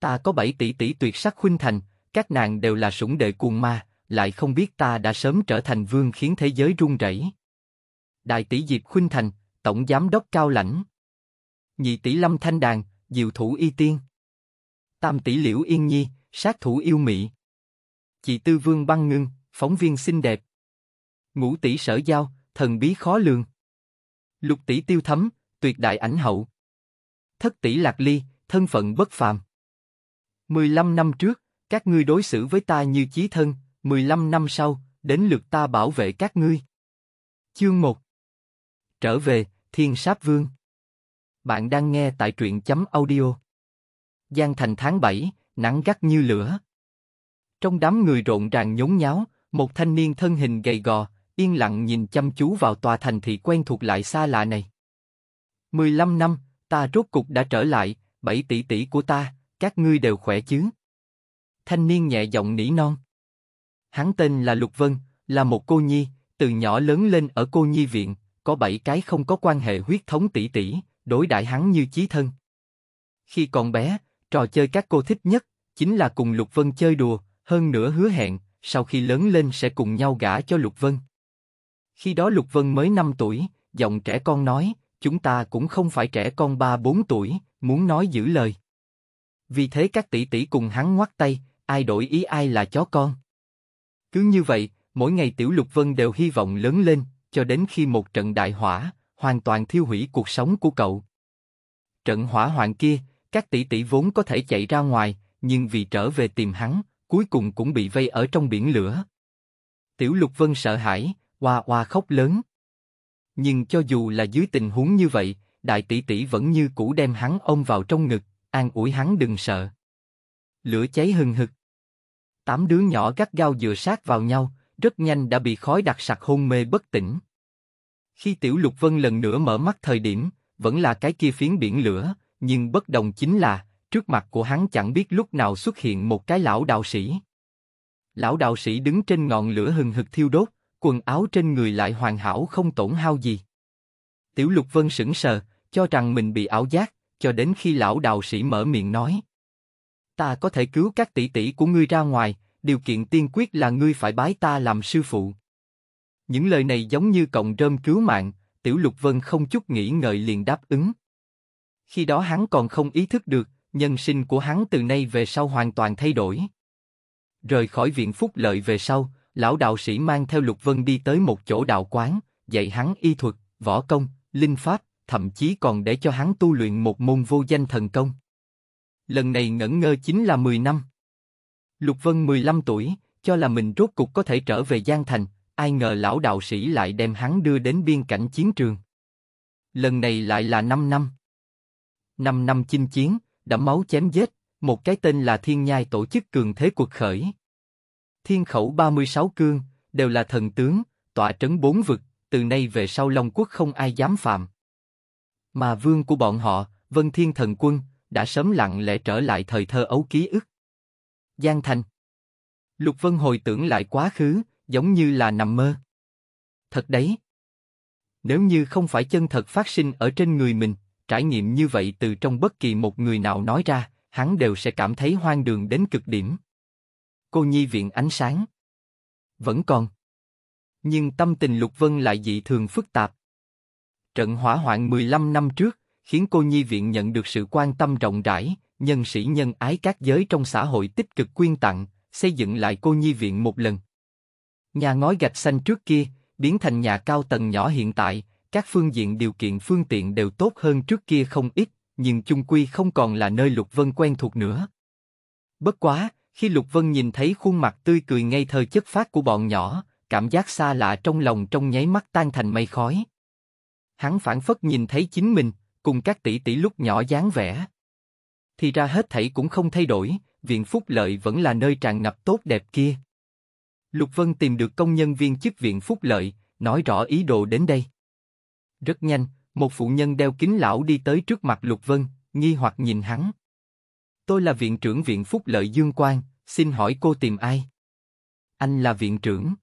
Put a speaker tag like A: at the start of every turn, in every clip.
A: Ta có bảy tỷ tỷ tuyệt sắc khuynh thành, các nàng đều là sủng đệ cuồng ma, lại không biết ta đã sớm trở thành vương khiến thế giới rung rẩy. Đại tỷ Diệp khuynh thành, tổng giám đốc cao lãnh. Nhị tỷ Lâm Thanh Đàn, diệu thủ y tiên. Tam tỷ Liễu Yên Nhi, sát thủ yêu mị. Chị Tư Vương băng ngưng, phóng viên xinh đẹp. Ngũ tỷ sở giao, thần bí khó lường. Lục tỷ tiêu thấm, tuyệt đại ảnh hậu. Thất tỷ lạc ly, thân phận bất phàm. 15 năm trước, các ngươi đối xử với ta như chí thân, 15 năm sau, đến lượt ta bảo vệ các ngươi. Chương 1 Trở về, Thiên Sáp Vương Bạn đang nghe tại truyện chấm audio. Giang thành tháng 7, nắng gắt như lửa. Trong đám người rộn ràng nhốn nháo, một thanh niên thân hình gầy gò, yên lặng nhìn chăm chú vào tòa thành thị quen thuộc lại xa lạ này. 15 năm, ta rốt cục đã trở lại, 7 tỷ tỷ của ta các ngươi đều khỏe chứ? Thanh niên nhẹ giọng nỉ non. Hắn tên là Lục Vân, là một cô nhi, từ nhỏ lớn lên ở cô nhi viện, có bảy cái không có quan hệ huyết thống tỷ tỷ, đối đại hắn như chí thân. Khi còn bé, trò chơi các cô thích nhất chính là cùng Lục Vân chơi đùa, hơn nữa hứa hẹn, sau khi lớn lên sẽ cùng nhau gả cho Lục Vân. Khi đó Lục Vân mới 5 tuổi, giọng trẻ con nói, chúng ta cũng không phải trẻ con 3-4 tuổi, muốn nói giữ lời. Vì thế các tỷ tỷ cùng hắn ngoắt tay, ai đổi ý ai là chó con. Cứ như vậy, mỗi ngày Tiểu Lục Vân đều hy vọng lớn lên, cho đến khi một trận đại hỏa, hoàn toàn thiêu hủy cuộc sống của cậu. Trận hỏa hoạn kia, các tỷ tỷ vốn có thể chạy ra ngoài, nhưng vì trở về tìm hắn, cuối cùng cũng bị vây ở trong biển lửa. Tiểu Lục Vân sợ hãi, hoa hoa khóc lớn. Nhưng cho dù là dưới tình huống như vậy, đại tỷ tỷ vẫn như cũ đem hắn ôm vào trong ngực, an ủi hắn đừng sợ. Lửa cháy hừng hực. Tám đứa nhỏ gắt gao dựa sát vào nhau, rất nhanh đã bị khói đặc sặc hôn mê bất tỉnh. Khi Tiểu Lục Vân lần nữa mở mắt thời điểm, vẫn là cái kia phiến biển lửa, nhưng bất đồng chính là, trước mặt của hắn chẳng biết lúc nào xuất hiện một cái lão đạo sĩ. Lão đạo sĩ đứng trên ngọn lửa hừng hực thiêu đốt, quần áo trên người lại hoàn hảo không tổn hao gì. Tiểu Lục Vân sững sờ, cho rằng mình bị ảo giác, cho đến khi lão đạo sĩ mở miệng nói. Ta có thể cứu các tỷ tỷ của ngươi ra ngoài, điều kiện tiên quyết là ngươi phải bái ta làm sư phụ. Những lời này giống như cộng rơm cứu mạng, Tiểu Lục Vân không chút nghĩ ngợi liền đáp ứng. Khi đó hắn còn không ý thức được, nhân sinh của hắn từ nay về sau hoàn toàn thay đổi. Rời khỏi viện phúc lợi về sau, lão đạo sĩ mang theo Lục Vân đi tới một chỗ đạo quán, dạy hắn y thuật, võ công, linh pháp, thậm chí còn để cho hắn tu luyện một môn vô danh thần công. Lần này ngẩn ngơ chính là 10 năm. Lục Vân 15 tuổi, cho là mình rốt cục có thể trở về Giang Thành, ai ngờ lão đạo sĩ lại đem hắn đưa đến biên cảnh chiến trường. Lần này lại là 5 năm. 5 năm chinh chiến, đẫm máu chém giết, một cái tên là Thiên Nhai tổ chức cường thế cuộc khởi. Thiên khẩu 36 cương, đều là thần tướng, tọa trấn bốn vực, từ nay về sau Long Quốc không ai dám phạm. Mà vương của bọn họ, Vân Thiên Thần Quân, đã sớm lặng lẽ trở lại thời thơ ấu ký ức. Giang Thành Lục Vân hồi tưởng lại quá khứ, giống như là nằm mơ. Thật đấy. Nếu như không phải chân thật phát sinh ở trên người mình, trải nghiệm như vậy từ trong bất kỳ một người nào nói ra, hắn đều sẽ cảm thấy hoang đường đến cực điểm. Cô nhi viện ánh sáng. Vẫn còn. Nhưng tâm tình Lục Vân lại dị thường phức tạp, Trận hỏa hoạn 15 năm trước khiến cô nhi viện nhận được sự quan tâm rộng rãi, nhân sĩ nhân ái các giới trong xã hội tích cực quyên tặng, xây dựng lại cô nhi viện một lần. Nhà ngói gạch xanh trước kia biến thành nhà cao tầng nhỏ hiện tại, các phương diện điều kiện phương tiện đều tốt hơn trước kia không ít, nhưng chung quy không còn là nơi Lục Vân quen thuộc nữa. Bất quá, khi Lục Vân nhìn thấy khuôn mặt tươi cười ngây thơ chất phát của bọn nhỏ, cảm giác xa lạ trong lòng trong nháy mắt tan thành mây khói hắn phản phất nhìn thấy chính mình, cùng các tỷ tỷ lúc nhỏ dáng vẻ. Thì ra hết thảy cũng không thay đổi, viện phúc lợi vẫn là nơi tràn ngập tốt đẹp kia. Lục Vân tìm được công nhân viên chức viện phúc lợi, nói rõ ý đồ đến đây. Rất nhanh, một phụ nhân đeo kính lão đi tới trước mặt Lục Vân, nghi hoặc nhìn hắn. Tôi là viện trưởng viện phúc lợi Dương Quang, xin hỏi cô tìm ai? Anh là viện trưởng.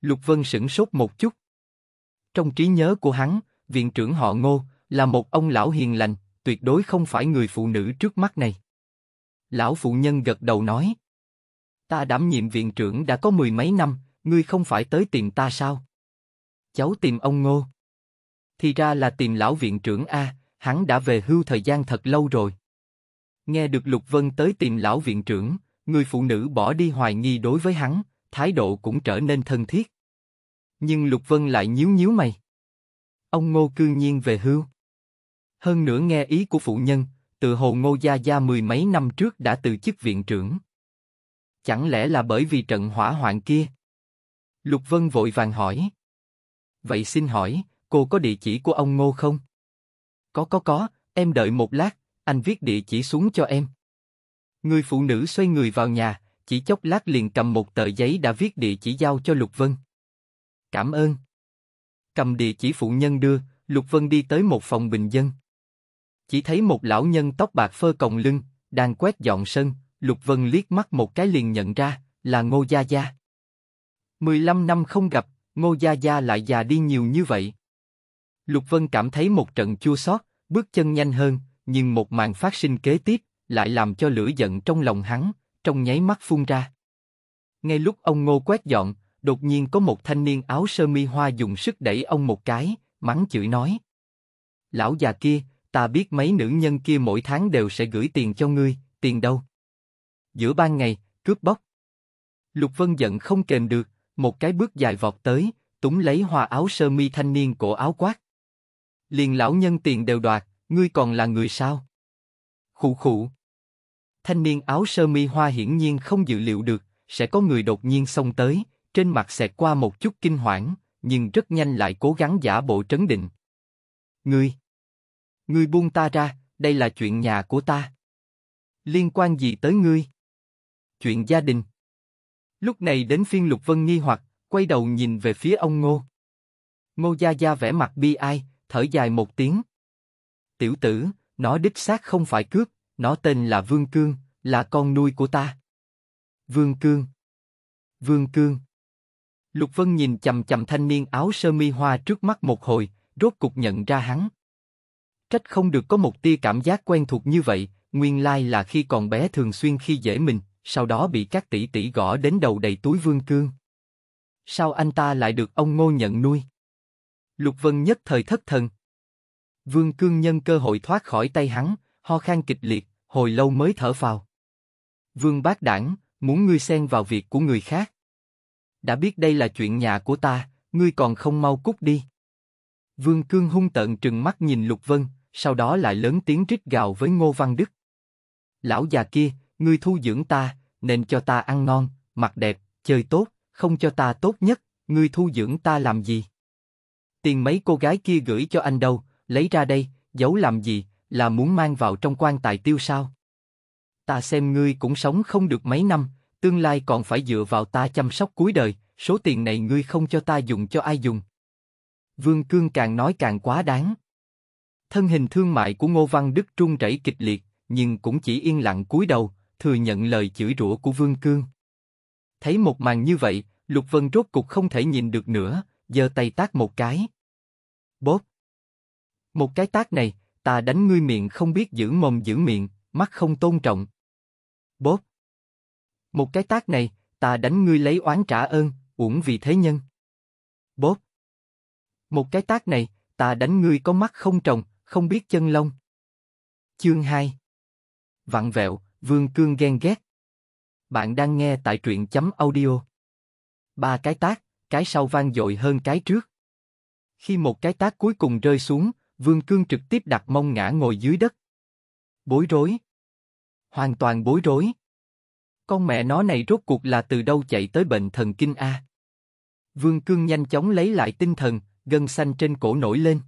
A: Lục Vân sững sốt một chút, trong trí nhớ của hắn, viện trưởng họ Ngô là một ông lão hiền lành, tuyệt đối không phải người phụ nữ trước mắt này. Lão phụ nhân gật đầu nói. Ta đảm nhiệm viện trưởng đã có mười mấy năm, ngươi không phải tới tìm ta sao? Cháu tìm ông Ngô. Thì ra là tìm lão viện trưởng A, hắn đã về hưu thời gian thật lâu rồi. Nghe được Lục Vân tới tìm lão viện trưởng, người phụ nữ bỏ đi hoài nghi đối với hắn, thái độ cũng trở nên thân thiết. Nhưng Lục Vân lại nhíu nhíu mày. Ông Ngô cư nhiên về hưu. Hơn nữa nghe ý của phụ nhân, tự hồ Ngô Gia Gia mười mấy năm trước đã từ chức viện trưởng. Chẳng lẽ là bởi vì trận hỏa hoạn kia? Lục Vân vội vàng hỏi. Vậy xin hỏi, cô có địa chỉ của ông Ngô không? Có có có, em đợi một lát, anh viết địa chỉ xuống cho em. Người phụ nữ xoay người vào nhà, chỉ chốc lát liền cầm một tờ giấy đã viết địa chỉ giao cho Lục Vân. Cảm ơn. Cầm địa chỉ phụ nhân đưa, Lục Vân đi tới một phòng bình dân. Chỉ thấy một lão nhân tóc bạc phơ còng lưng, đang quét dọn sân, Lục Vân liếc mắt một cái liền nhận ra, là Ngô Gia Gia. 15 năm không gặp, Ngô Gia Gia lại già đi nhiều như vậy. Lục Vân cảm thấy một trận chua xót, bước chân nhanh hơn, nhưng một màn phát sinh kế tiếp, lại làm cho lửa giận trong lòng hắn, trong nháy mắt phun ra. Ngay lúc ông Ngô quét dọn, đột nhiên có một thanh niên áo sơ mi hoa dùng sức đẩy ông một cái, mắng chửi nói. Lão già kia, ta biết mấy nữ nhân kia mỗi tháng đều sẽ gửi tiền cho ngươi, tiền đâu? Giữa ban ngày, cướp bóc. Lục Vân giận không kềm được, một cái bước dài vọt tới, túng lấy hoa áo sơ mi thanh niên cổ áo quát. Liền lão nhân tiền đều đoạt, ngươi còn là người sao? Khụ khụ. Thanh niên áo sơ mi hoa hiển nhiên không dự liệu được, sẽ có người đột nhiên xông tới, trên mặt xẹt qua một chút kinh hoảng, nhưng rất nhanh lại cố gắng giả bộ trấn định. Ngươi, ngươi buông ta ra, đây là chuyện nhà của ta. Liên quan gì tới ngươi? Chuyện gia đình. Lúc này đến phiên Lục Vân nghi hoặc, quay đầu nhìn về phía ông Ngô. Ngô Gia Gia vẻ mặt bi ai, thở dài một tiếng. Tiểu tử, nó đích xác không phải cướp, nó tên là Vương Cương, là con nuôi của ta. Vương Cương. Vương Cương. Lục Vân nhìn chầm chầm thanh niên áo sơ mi hoa trước mắt một hồi, rốt cục nhận ra hắn. Trách không được có một tia cảm giác quen thuộc như vậy, nguyên lai là khi còn bé thường xuyên khi dễ mình, sau đó bị các tỷ tỷ gõ đến đầu đầy túi vương cương. Sao anh ta lại được ông Ngô nhận nuôi? Lục Vân nhất thời thất thần. Vương cương nhân cơ hội thoát khỏi tay hắn, ho khan kịch liệt, hồi lâu mới thở phào. Vương bác đảng, muốn ngươi xen vào việc của người khác đã biết đây là chuyện nhà của ta, ngươi còn không mau cút đi. Vương Cương hung tợn trừng mắt nhìn Lục Vân, sau đó lại lớn tiếng rít gào với Ngô Văn Đức. Lão già kia, ngươi thu dưỡng ta, nên cho ta ăn ngon, mặc đẹp, chơi tốt, không cho ta tốt nhất, ngươi thu dưỡng ta làm gì? Tiền mấy cô gái kia gửi cho anh đâu, lấy ra đây, giấu làm gì, là muốn mang vào trong quan tài tiêu sao? Ta xem ngươi cũng sống không được mấy năm, tương lai còn phải dựa vào ta chăm sóc cuối đời, số tiền này ngươi không cho ta dùng cho ai dùng. Vương Cương càng nói càng quá đáng. Thân hình thương mại của Ngô Văn Đức trung rẩy kịch liệt, nhưng cũng chỉ yên lặng cúi đầu, thừa nhận lời chửi rủa của Vương Cương. Thấy một màn như vậy, Lục Vân rốt cục không thể nhìn được nữa, giơ tay tác một cái. Bốp! Một cái tác này, ta đánh ngươi miệng không biết giữ mồm giữ miệng, mắt không tôn trọng. Bốp! Một cái tác này, ta đánh ngươi lấy oán trả ơn, uổng vì thế nhân. Bốp. Một cái tác này, ta đánh ngươi có mắt không trồng, không biết chân lông. Chương 2 Vặn vẹo, Vương Cương ghen ghét. Bạn đang nghe tại truyện chấm audio. Ba cái tác, cái sau vang dội hơn cái trước. Khi một cái tác cuối cùng rơi xuống, Vương Cương trực tiếp đặt mông ngã ngồi dưới đất. Bối rối. Hoàn toàn bối rối. Con mẹ nó này rốt cuộc là từ đâu chạy tới bệnh thần kinh a? Vương Cương nhanh chóng lấy lại tinh thần, gân xanh trên cổ nổi lên.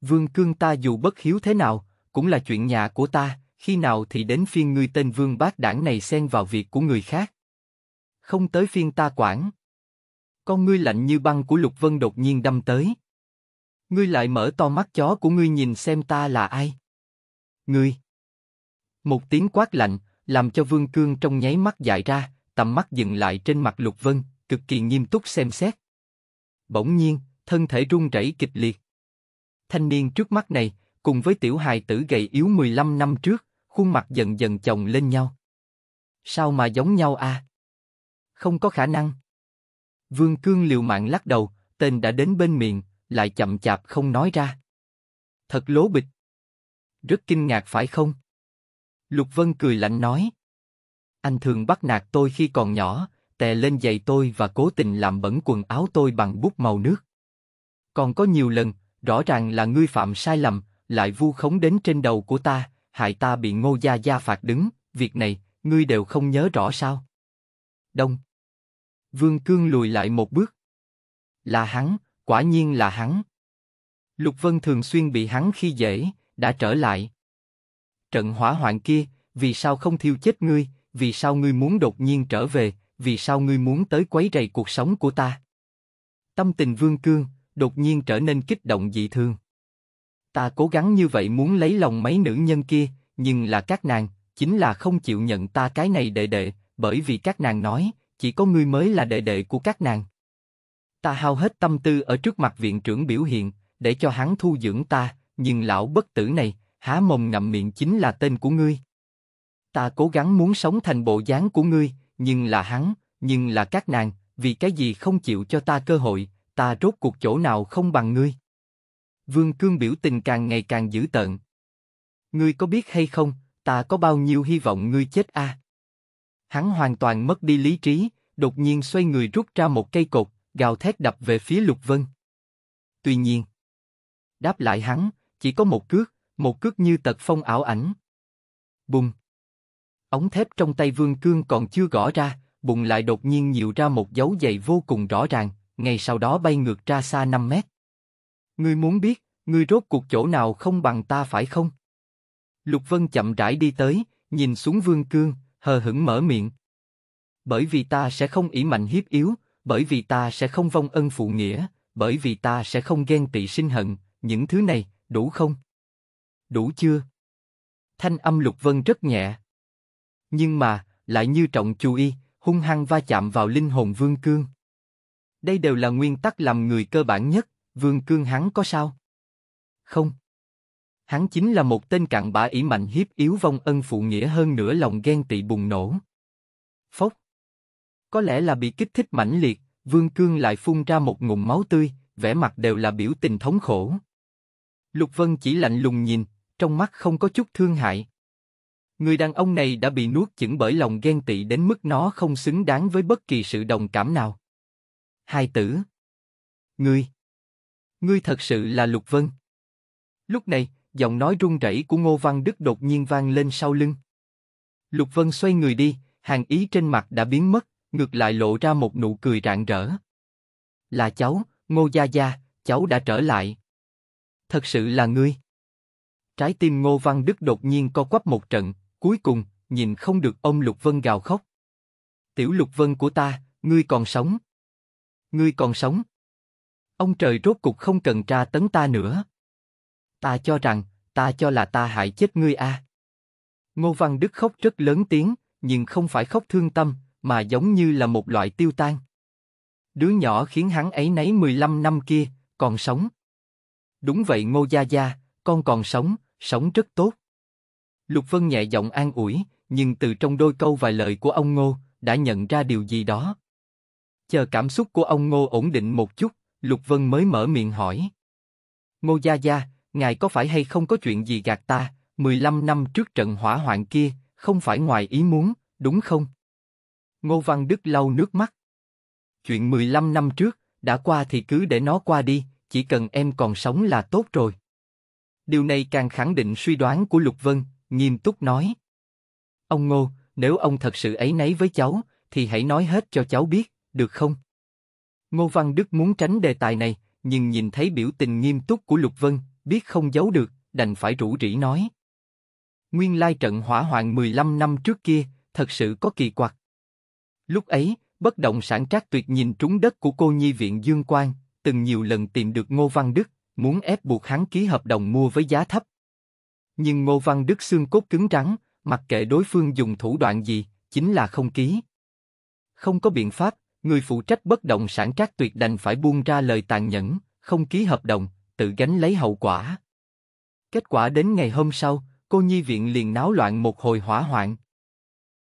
A: Vương Cương ta dù bất hiếu thế nào, cũng là chuyện nhà của ta, khi nào thì đến phiên ngươi tên Vương Bác đảng này xen vào việc của người khác. Không tới phiên ta quản. Con ngươi lạnh như băng của Lục Vân đột nhiên đâm tới. Ngươi lại mở to mắt chó của ngươi nhìn xem ta là ai. Ngươi. Một tiếng quát lạnh, làm cho Vương Cương trong nháy mắt dại ra, tầm mắt dừng lại trên mặt Lục Vân, cực kỳ nghiêm túc xem xét. Bỗng nhiên, thân thể run rẩy kịch liệt. Thanh niên trước mắt này, cùng với tiểu hài tử gầy yếu 15 năm trước, khuôn mặt dần dần chồng lên nhau. Sao mà giống nhau à? Không có khả năng. Vương Cương liều mạng lắc đầu, tên đã đến bên miệng, lại chậm chạp không nói ra. Thật lố bịch. Rất kinh ngạc phải không? Lục Vân cười lạnh nói. Anh thường bắt nạt tôi khi còn nhỏ, tè lên giày tôi và cố tình làm bẩn quần áo tôi bằng bút màu nước. Còn có nhiều lần, rõ ràng là ngươi phạm sai lầm, lại vu khống đến trên đầu của ta, hại ta bị ngô gia gia phạt đứng, việc này, ngươi đều không nhớ rõ sao. Đông. Vương Cương lùi lại một bước. Là hắn, quả nhiên là hắn. Lục Vân thường xuyên bị hắn khi dễ, đã trở lại trận hỏa hoạn kia, vì sao không thiêu chết ngươi, vì sao ngươi muốn đột nhiên trở về, vì sao ngươi muốn tới quấy rầy cuộc sống của ta. Tâm tình vương cương, đột nhiên trở nên kích động dị thường. Ta cố gắng như vậy muốn lấy lòng mấy nữ nhân kia, nhưng là các nàng, chính là không chịu nhận ta cái này đệ đệ, bởi vì các nàng nói, chỉ có ngươi mới là đệ đệ của các nàng. Ta hao hết tâm tư ở trước mặt viện trưởng biểu hiện, để cho hắn thu dưỡng ta, nhưng lão bất tử này, há mồm ngậm miệng chính là tên của ngươi. Ta cố gắng muốn sống thành bộ dáng của ngươi, nhưng là hắn, nhưng là các nàng, vì cái gì không chịu cho ta cơ hội, ta rốt cuộc chỗ nào không bằng ngươi. Vương Cương biểu tình càng ngày càng dữ tợn. Ngươi có biết hay không, ta có bao nhiêu hy vọng ngươi chết a? À? Hắn hoàn toàn mất đi lý trí, đột nhiên xoay người rút ra một cây cột, gào thét đập về phía Lục Vân. Tuy nhiên, đáp lại hắn, chỉ có một cước, một cước như tật phong ảo ảnh. Bùng! Ống thép trong tay vương cương còn chưa gõ ra, bùng lại đột nhiên nhiều ra một dấu giày vô cùng rõ ràng, ngay sau đó bay ngược ra xa 5 mét. Ngươi muốn biết, ngươi rốt cuộc chỗ nào không bằng ta phải không? Lục Vân chậm rãi đi tới, nhìn xuống vương cương, hờ hững mở miệng. Bởi vì ta sẽ không ỷ mạnh hiếp yếu, bởi vì ta sẽ không vong ân phụ nghĩa, bởi vì ta sẽ không ghen tị sinh hận, những thứ này, đủ không? đủ chưa? Thanh âm Lục Vân rất nhẹ. Nhưng mà, lại như trọng chú y, hung hăng va chạm vào linh hồn Vương Cương. Đây đều là nguyên tắc làm người cơ bản nhất, Vương Cương hắn có sao? Không. Hắn chính là một tên cặn bã ỷ mạnh hiếp yếu vong ân phụ nghĩa hơn nửa lòng ghen tị bùng nổ. Phốc. Có lẽ là bị kích thích mãnh liệt, Vương Cương lại phun ra một ngụm máu tươi, vẻ mặt đều là biểu tình thống khổ. Lục Vân chỉ lạnh lùng nhìn, trong mắt không có chút thương hại. Người đàn ông này đã bị nuốt chửng bởi lòng ghen tị đến mức nó không xứng đáng với bất kỳ sự đồng cảm nào. Hai tử. Ngươi. Ngươi thật sự là Lục Vân. Lúc này, giọng nói run rẩy của Ngô Văn Đức đột nhiên vang lên sau lưng. Lục Vân xoay người đi, hàng ý trên mặt đã biến mất, ngược lại lộ ra một nụ cười rạng rỡ. Là cháu, Ngô Gia Gia, cháu đã trở lại. Thật sự là ngươi. Trái tim Ngô Văn Đức đột nhiên co quắp một trận, cuối cùng, nhìn không được ông Lục Vân gào khóc. Tiểu Lục Vân của ta, ngươi còn sống. Ngươi còn sống. Ông trời rốt cục không cần tra tấn ta nữa. Ta cho rằng, ta cho là ta hại chết ngươi a. À. Ngô Văn Đức khóc rất lớn tiếng, nhưng không phải khóc thương tâm, mà giống như là một loại tiêu tan. Đứa nhỏ khiến hắn ấy nấy 15 năm kia, còn sống. Đúng vậy Ngô Gia Gia, con còn sống sống rất tốt. Lục Vân nhẹ giọng an ủi, nhưng từ trong đôi câu vài lời của ông Ngô, đã nhận ra điều gì đó. Chờ cảm xúc của ông Ngô ổn định một chút, Lục Vân mới mở miệng hỏi. Ngô Gia Gia, ngài có phải hay không có chuyện gì gạt ta, 15 năm trước trận hỏa hoạn kia, không phải ngoài ý muốn, đúng không? Ngô Văn Đức lau nước mắt. Chuyện 15 năm trước, đã qua thì cứ để nó qua đi, chỉ cần em còn sống là tốt rồi. Điều này càng khẳng định suy đoán của Lục Vân, nghiêm túc nói. Ông Ngô, nếu ông thật sự ấy nấy với cháu, thì hãy nói hết cho cháu biết, được không? Ngô Văn Đức muốn tránh đề tài này, nhưng nhìn thấy biểu tình nghiêm túc của Lục Vân, biết không giấu được, đành phải rủ rỉ nói. Nguyên lai trận hỏa hoạn 15 năm trước kia, thật sự có kỳ quặc. Lúc ấy, bất động sản trác tuyệt nhìn trúng đất của cô nhi viện Dương Quang, từng nhiều lần tìm được Ngô Văn Đức, muốn ép buộc hắn ký hợp đồng mua với giá thấp. Nhưng Ngô Văn Đức xương cốt cứng rắn, mặc kệ đối phương dùng thủ đoạn gì, chính là không ký. Không có biện pháp, người phụ trách bất động sản trác tuyệt đành phải buông ra lời tàn nhẫn, không ký hợp đồng, tự gánh lấy hậu quả. Kết quả đến ngày hôm sau, cô nhi viện liền náo loạn một hồi hỏa hoạn.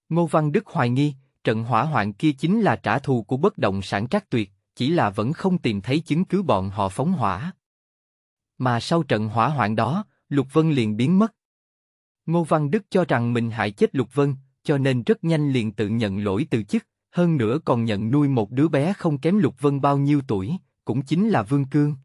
A: Ngô Văn Đức hoài nghi, trận hỏa hoạn kia chính là trả thù của bất động sản trác tuyệt, chỉ là vẫn không tìm thấy chứng cứ bọn họ phóng hỏa. Mà sau trận hỏa hoạn đó, Lục Vân liền biến mất. Ngô Văn Đức cho rằng mình hại chết Lục Vân, cho nên rất nhanh liền tự nhận lỗi từ chức, hơn nữa còn nhận nuôi một đứa bé không kém Lục Vân bao nhiêu tuổi, cũng chính là Vương Cương.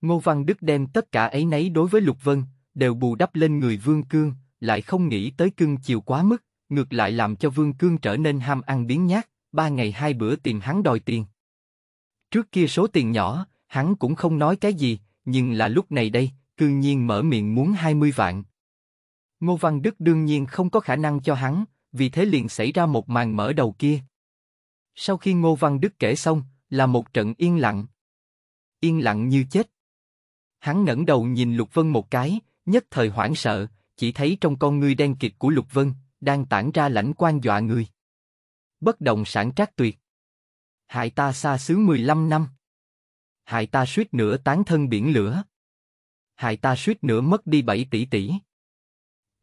A: Ngô Văn Đức đem tất cả ấy nấy đối với Lục Vân, đều bù đắp lên người Vương Cương, lại không nghĩ tới cưng chiều quá mức, ngược lại làm cho Vương Cương trở nên ham ăn biến nhát, ba ngày hai bữa tìm hắn đòi tiền. Trước kia số tiền nhỏ, hắn cũng không nói cái gì, nhưng là lúc này đây, cương nhiên mở miệng muốn 20 vạn. Ngô Văn Đức đương nhiên không có khả năng cho hắn, vì thế liền xảy ra một màn mở đầu kia. Sau khi Ngô Văn Đức kể xong, là một trận yên lặng. Yên lặng như chết. Hắn ngẩng đầu nhìn Lục Vân một cái, nhất thời hoảng sợ, chỉ thấy trong con ngươi đen kịt của Lục Vân, đang tản ra lãnh quan dọa người. Bất động sản trác tuyệt. Hại ta xa xứ 15 năm hại ta suýt nữa tán thân biển lửa. Hại ta suýt nữa mất đi 7 tỷ tỷ.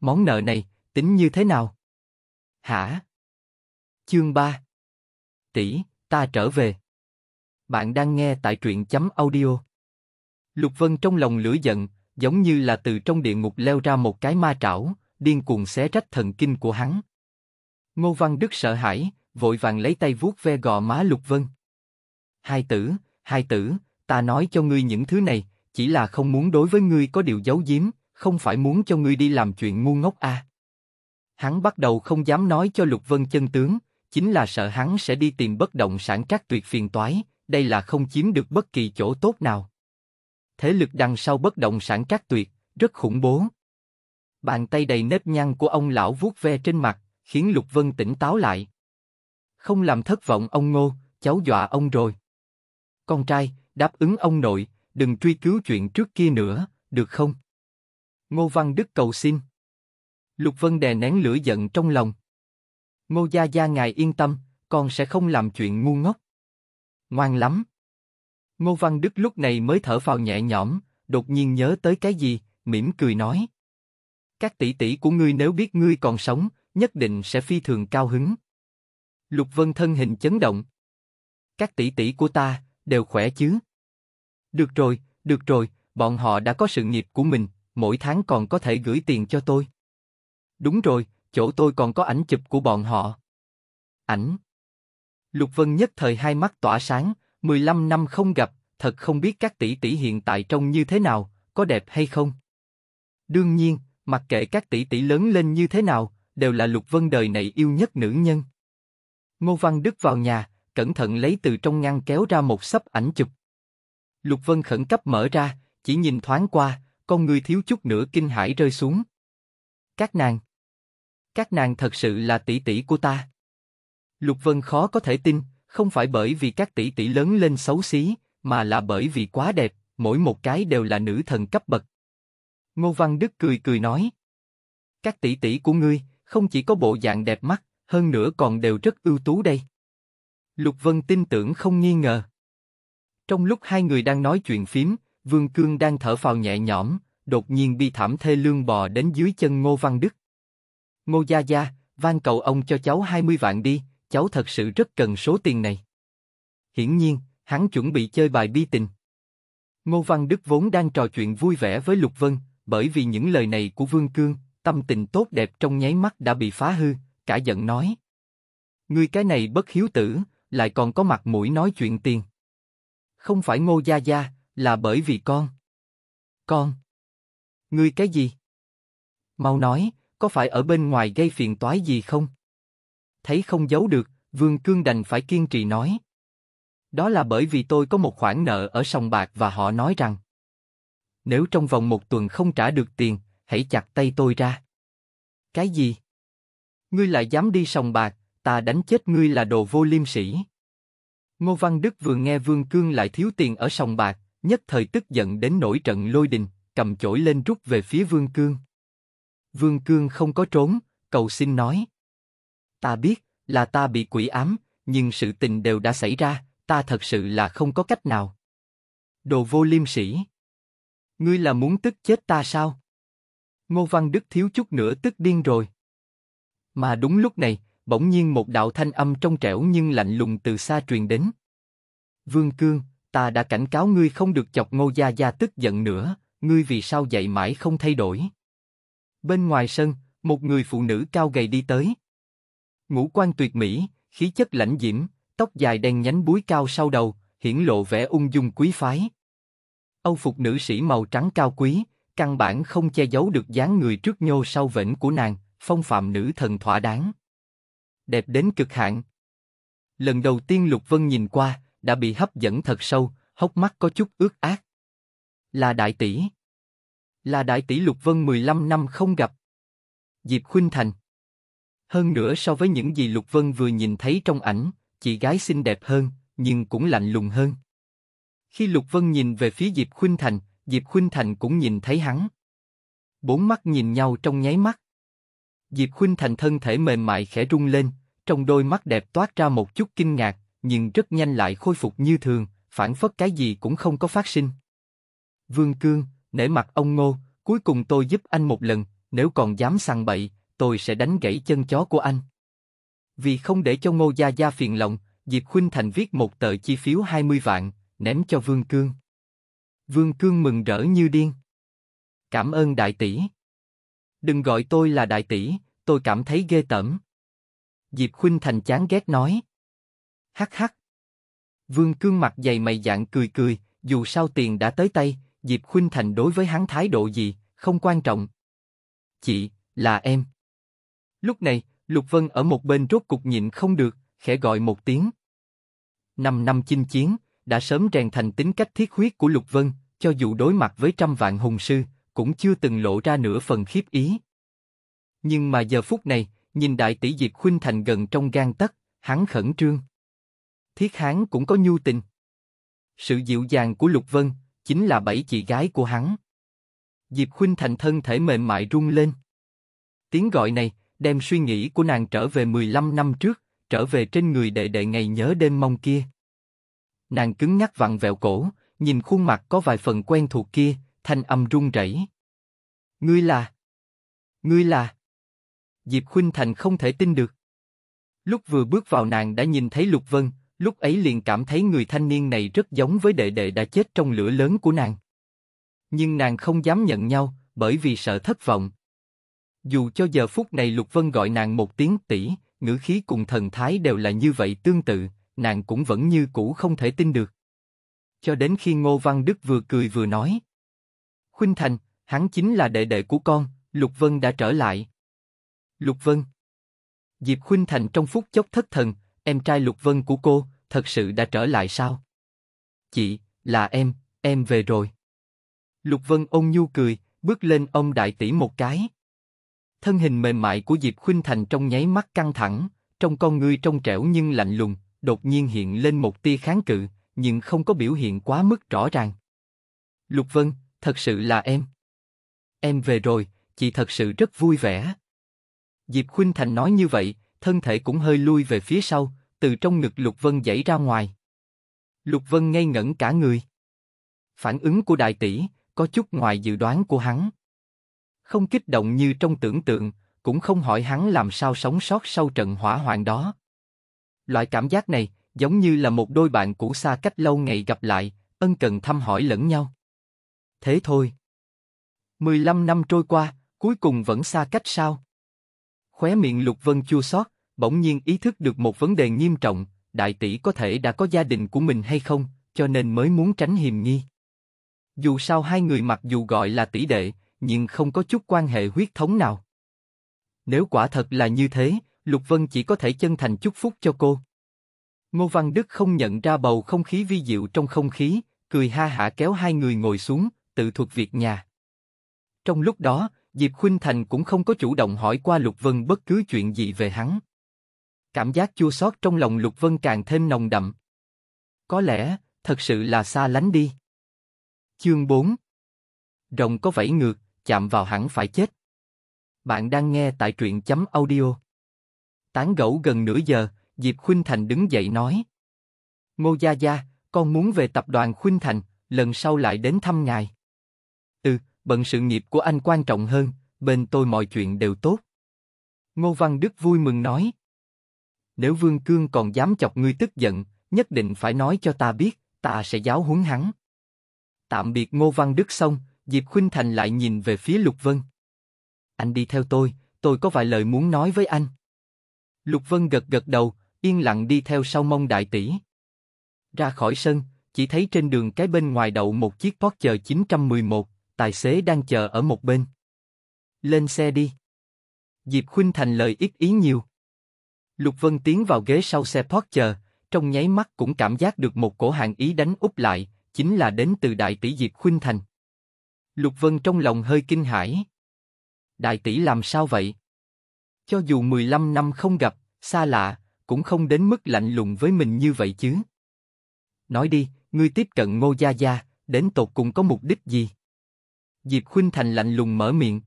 A: Món nợ này, tính như thế nào? Hả? Chương 3 Tỷ, ta trở về. Bạn đang nghe tại truyện chấm audio. Lục Vân trong lòng lửa giận, giống như là từ trong địa ngục leo ra một cái ma trảo, điên cuồng xé rách thần kinh của hắn. Ngô Văn Đức sợ hãi, vội vàng lấy tay vuốt ve gò má Lục Vân. Hai tử, hai tử, ta nói cho ngươi những thứ này, chỉ là không muốn đối với ngươi có điều giấu giếm, không phải muốn cho ngươi đi làm chuyện ngu ngốc a. À. Hắn bắt đầu không dám nói cho Lục Vân chân tướng, chính là sợ hắn sẽ đi tìm bất động sản trác tuyệt phiền toái, đây là không chiếm được bất kỳ chỗ tốt nào. Thế lực đằng sau bất động sản trác tuyệt, rất khủng bố. Bàn tay đầy nếp nhăn của ông lão vuốt ve trên mặt, khiến Lục Vân tỉnh táo lại. Không làm thất vọng ông Ngô, cháu dọa ông rồi. Con trai, đáp ứng ông nội, đừng truy cứu chuyện trước kia nữa, được không? Ngô Văn Đức cầu xin. Lục Vân đè nén lửa giận trong lòng. Ngô gia gia ngài yên tâm, con sẽ không làm chuyện ngu ngốc. Ngoan lắm. Ngô Văn Đức lúc này mới thở phào nhẹ nhõm, đột nhiên nhớ tới cái gì, mỉm cười nói. Các tỷ tỷ của ngươi nếu biết ngươi còn sống, nhất định sẽ phi thường cao hứng. Lục Vân thân hình chấn động. Các tỷ tỷ của ta đều khỏe chứ? Được rồi, được rồi, bọn họ đã có sự nghiệp của mình, mỗi tháng còn có thể gửi tiền cho tôi. Đúng rồi, chỗ tôi còn có ảnh chụp của bọn họ. Ảnh. Lục Vân nhất thời hai mắt tỏa sáng, 15 năm không gặp, thật không biết các tỷ tỷ hiện tại trông như thế nào, có đẹp hay không. Đương nhiên, mặc kệ các tỷ tỷ lớn lên như thế nào, đều là Lục Vân đời này yêu nhất nữ nhân. Ngô Văn Đức vào nhà, cẩn thận lấy từ trong ngăn kéo ra một sấp ảnh chụp. Lục Vân khẩn cấp mở ra, chỉ nhìn thoáng qua, con người thiếu chút nữa kinh hãi rơi xuống. Các nàng, các nàng thật sự là tỷ tỷ của ta. Lục Vân khó có thể tin, không phải bởi vì các tỷ tỷ lớn lên xấu xí, mà là bởi vì quá đẹp, mỗi một cái đều là nữ thần cấp bậc. Ngô Văn Đức cười cười nói, các tỷ tỷ của ngươi không chỉ có bộ dạng đẹp mắt, hơn nữa còn đều rất ưu tú đây. Lục Vân tin tưởng không nghi ngờ. Trong lúc hai người đang nói chuyện phím, Vương Cương đang thở phào nhẹ nhõm, đột nhiên bi thảm thê lương bò đến dưới chân Ngô Văn Đức. Ngô Gia Gia, van cầu ông cho cháu 20 vạn đi, cháu thật sự rất cần số tiền này. Hiển nhiên, hắn chuẩn bị chơi bài bi tình. Ngô Văn Đức vốn đang trò chuyện vui vẻ với Lục Vân, bởi vì những lời này của Vương Cương, tâm tình tốt đẹp trong nháy mắt đã bị phá hư, cả giận nói. người cái này bất hiếu tử, lại còn có mặt mũi nói chuyện tiền không phải Ngô Gia Gia, là bởi vì con. Con? Ngươi cái gì? Mau nói, có phải ở bên ngoài gây phiền toái gì không? Thấy không giấu được, Vương Cương đành phải kiên trì nói. Đó là bởi vì tôi có một khoản nợ ở sòng bạc và họ nói rằng Nếu trong vòng một tuần không trả được tiền, hãy chặt tay tôi ra. Cái gì? Ngươi lại dám đi sòng bạc, ta đánh chết ngươi là đồ vô liêm sỉ. Ngô Văn Đức vừa nghe Vương Cương lại thiếu tiền ở sòng bạc, nhất thời tức giận đến nổi trận lôi đình, cầm chổi lên rút về phía Vương Cương. Vương Cương không có trốn, cầu xin nói. Ta biết, là ta bị quỷ ám, nhưng sự tình đều đã xảy ra, ta thật sự là không có cách nào. Đồ vô liêm sĩ. Ngươi là muốn tức chết ta sao? Ngô Văn Đức thiếu chút nữa tức điên rồi. Mà đúng lúc này, bỗng nhiên một đạo thanh âm trong trẻo nhưng lạnh lùng từ xa truyền đến. Vương Cương, ta đã cảnh cáo ngươi không được chọc Ngô Gia Gia tức giận nữa, ngươi vì sao dậy mãi không thay đổi? Bên ngoài sân, một người phụ nữ cao gầy đi tới. Ngũ quan tuyệt mỹ, khí chất lãnh diễm, tóc dài đen nhánh búi cao sau đầu, hiển lộ vẻ ung dung quý phái. Âu phục nữ sĩ màu trắng cao quý, căn bản không che giấu được dáng người trước nhô sau vĩnh của nàng, phong phạm nữ thần thỏa đáng đẹp đến cực hạn. Lần đầu tiên Lục Vân nhìn qua, đã bị hấp dẫn thật sâu, hốc mắt có chút ướt át. Là đại tỷ. Là đại tỷ Lục Vân 15 năm không gặp. Diệp Khuynh Thành. Hơn nữa so với những gì Lục Vân vừa nhìn thấy trong ảnh, chị gái xinh đẹp hơn, nhưng cũng lạnh lùng hơn. Khi Lục Vân nhìn về phía Diệp Khuynh Thành, Diệp Khuynh Thành cũng nhìn thấy hắn. Bốn mắt nhìn nhau trong nháy mắt. Diệp Khuynh Thành thân thể mềm mại khẽ rung lên, trong đôi mắt đẹp toát ra một chút kinh ngạc, nhưng rất nhanh lại khôi phục như thường, phản phất cái gì cũng không có phát sinh. Vương Cương, nể mặt ông Ngô, cuối cùng tôi giúp anh một lần, nếu còn dám sằng bậy, tôi sẽ đánh gãy chân chó của anh. Vì không để cho Ngô Gia Gia phiền lòng, Diệp Khuynh Thành viết một tờ chi phiếu 20 vạn, ném cho Vương Cương. Vương Cương mừng rỡ như điên. Cảm ơn đại tỷ. Đừng gọi tôi là đại tỷ, tôi cảm thấy ghê tởm. Diệp Khuynh Thành chán ghét nói. Hắc hắc. Vương Cương mặt dày mày dạng cười cười, dù sao tiền đã tới tay, Diệp Khuynh Thành đối với hắn thái độ gì, không quan trọng. Chị, là em. Lúc này, Lục Vân ở một bên rốt cục nhịn không được, khẽ gọi một tiếng. Năm năm chinh chiến, đã sớm rèn thành tính cách thiết huyết của Lục Vân, cho dù đối mặt với trăm vạn hùng sư, cũng chưa từng lộ ra nửa phần khiếp ý. Nhưng mà giờ phút này, nhìn đại tỷ Diệp Khuynh Thành gần trong gan tất hắn khẩn trương. Thiết hắn cũng có nhu tình. Sự dịu dàng của Lục Vân chính là bảy chị gái của hắn. Diệp Khuynh Thành thân thể mềm mại rung lên. Tiếng gọi này đem suy nghĩ của nàng trở về 15 năm trước, trở về trên người đệ đệ ngày nhớ đêm mong kia. Nàng cứng nhắc vặn vẹo cổ, nhìn khuôn mặt có vài phần quen thuộc kia, thanh âm run rẩy. Ngươi là? Ngươi là? Diệp Khuynh Thành không thể tin được. Lúc vừa bước vào nàng đã nhìn thấy Lục Vân, lúc ấy liền cảm thấy người thanh niên này rất giống với đệ đệ đã chết trong lửa lớn của nàng. Nhưng nàng không dám nhận nhau, bởi vì sợ thất vọng. Dù cho giờ phút này Lục Vân gọi nàng một tiếng tỷ, ngữ khí cùng thần thái đều là như vậy tương tự, nàng cũng vẫn như cũ không thể tin được. Cho đến khi Ngô Văn Đức vừa cười vừa nói. Khuynh Thành, hắn chính là đệ đệ của con, Lục Vân đã trở lại. Lục Vân Diệp Khuynh Thành trong phút chốc thất thần, em trai Lục Vân của cô, thật sự đã trở lại sao? Chị, là em, em về rồi. Lục Vân ôn nhu cười, bước lên ông đại tỷ một cái. Thân hình mềm mại của Diệp Khuynh Thành trong nháy mắt căng thẳng, trong con ngươi trong trẻo nhưng lạnh lùng, đột nhiên hiện lên một tia kháng cự, nhưng không có biểu hiện quá mức rõ ràng. Lục Vân, thật sự là em. Em về rồi, chị thật sự rất vui vẻ. Diệp Khuynh Thành nói như vậy, thân thể cũng hơi lui về phía sau, từ trong ngực Lục Vân dãy ra ngoài. Lục Vân ngây ngẩn cả người. Phản ứng của đại tỷ có chút ngoài dự đoán của hắn. Không kích động như trong tưởng tượng, cũng không hỏi hắn làm sao sống sót sau trận hỏa hoạn đó. Loại cảm giác này giống như là một đôi bạn cũ xa cách lâu ngày gặp lại, ân cần thăm hỏi lẫn nhau. Thế thôi. 15 năm trôi qua, cuối cùng vẫn xa cách sao? Khóe miệng Lục Vân chua xót, bỗng nhiên ý thức được một vấn đề nghiêm trọng, đại tỷ có thể đã có gia đình của mình hay không, cho nên mới muốn tránh hiềm nghi. Dù sao hai người mặc dù gọi là tỷ đệ, nhưng không có chút quan hệ huyết thống nào. Nếu quả thật là như thế, Lục Vân chỉ có thể chân thành chúc phúc cho cô. Ngô Văn Đức không nhận ra bầu không khí vi diệu trong không khí, cười ha hả kéo hai người ngồi xuống, tự thuộc việc nhà. Trong lúc đó, Diệp Khuynh Thành cũng không có chủ động hỏi qua Lục Vân bất cứ chuyện gì về hắn. Cảm giác chua xót trong lòng Lục Vân càng thêm nồng đậm. Có lẽ, thật sự là xa lánh đi. Chương 4 Rồng có vẫy ngược, chạm vào hẳn phải chết. Bạn đang nghe tại truyện chấm audio. Tán gẫu gần nửa giờ, Diệp Khuynh Thành đứng dậy nói. Ngô Gia Gia, con muốn về tập đoàn Khuynh Thành, lần sau lại đến thăm ngài. Ừ, bận sự nghiệp của anh quan trọng hơn, bên tôi mọi chuyện đều tốt. Ngô Văn Đức vui mừng nói. Nếu Vương Cương còn dám chọc ngươi tức giận, nhất định phải nói cho ta biết, ta sẽ giáo huấn hắn. Tạm biệt Ngô Văn Đức xong, Diệp Khuynh Thành lại nhìn về phía Lục Vân. Anh đi theo tôi, tôi có vài lời muốn nói với anh. Lục Vân gật gật đầu, yên lặng đi theo sau mông đại tỷ. Ra khỏi sân, chỉ thấy trên đường cái bên ngoài đậu một chiếc Porsche 911, tài xế đang chờ ở một bên. Lên xe đi. Diệp Khuynh Thành lời ít ý nhiều. Lục Vân tiến vào ghế sau xe Porsche trong nháy mắt cũng cảm giác được một cổ hàng ý đánh úp lại, chính là đến từ đại tỷ Diệp Khuynh Thành. Lục Vân trong lòng hơi kinh hãi. Đại tỷ làm sao vậy? Cho dù 15 năm không gặp, xa lạ, cũng không đến mức lạnh lùng với mình như vậy chứ. Nói đi, ngươi tiếp cận Ngô Gia Gia, đến tột cùng có mục đích gì? Diệp Khuynh Thành lạnh lùng mở miệng.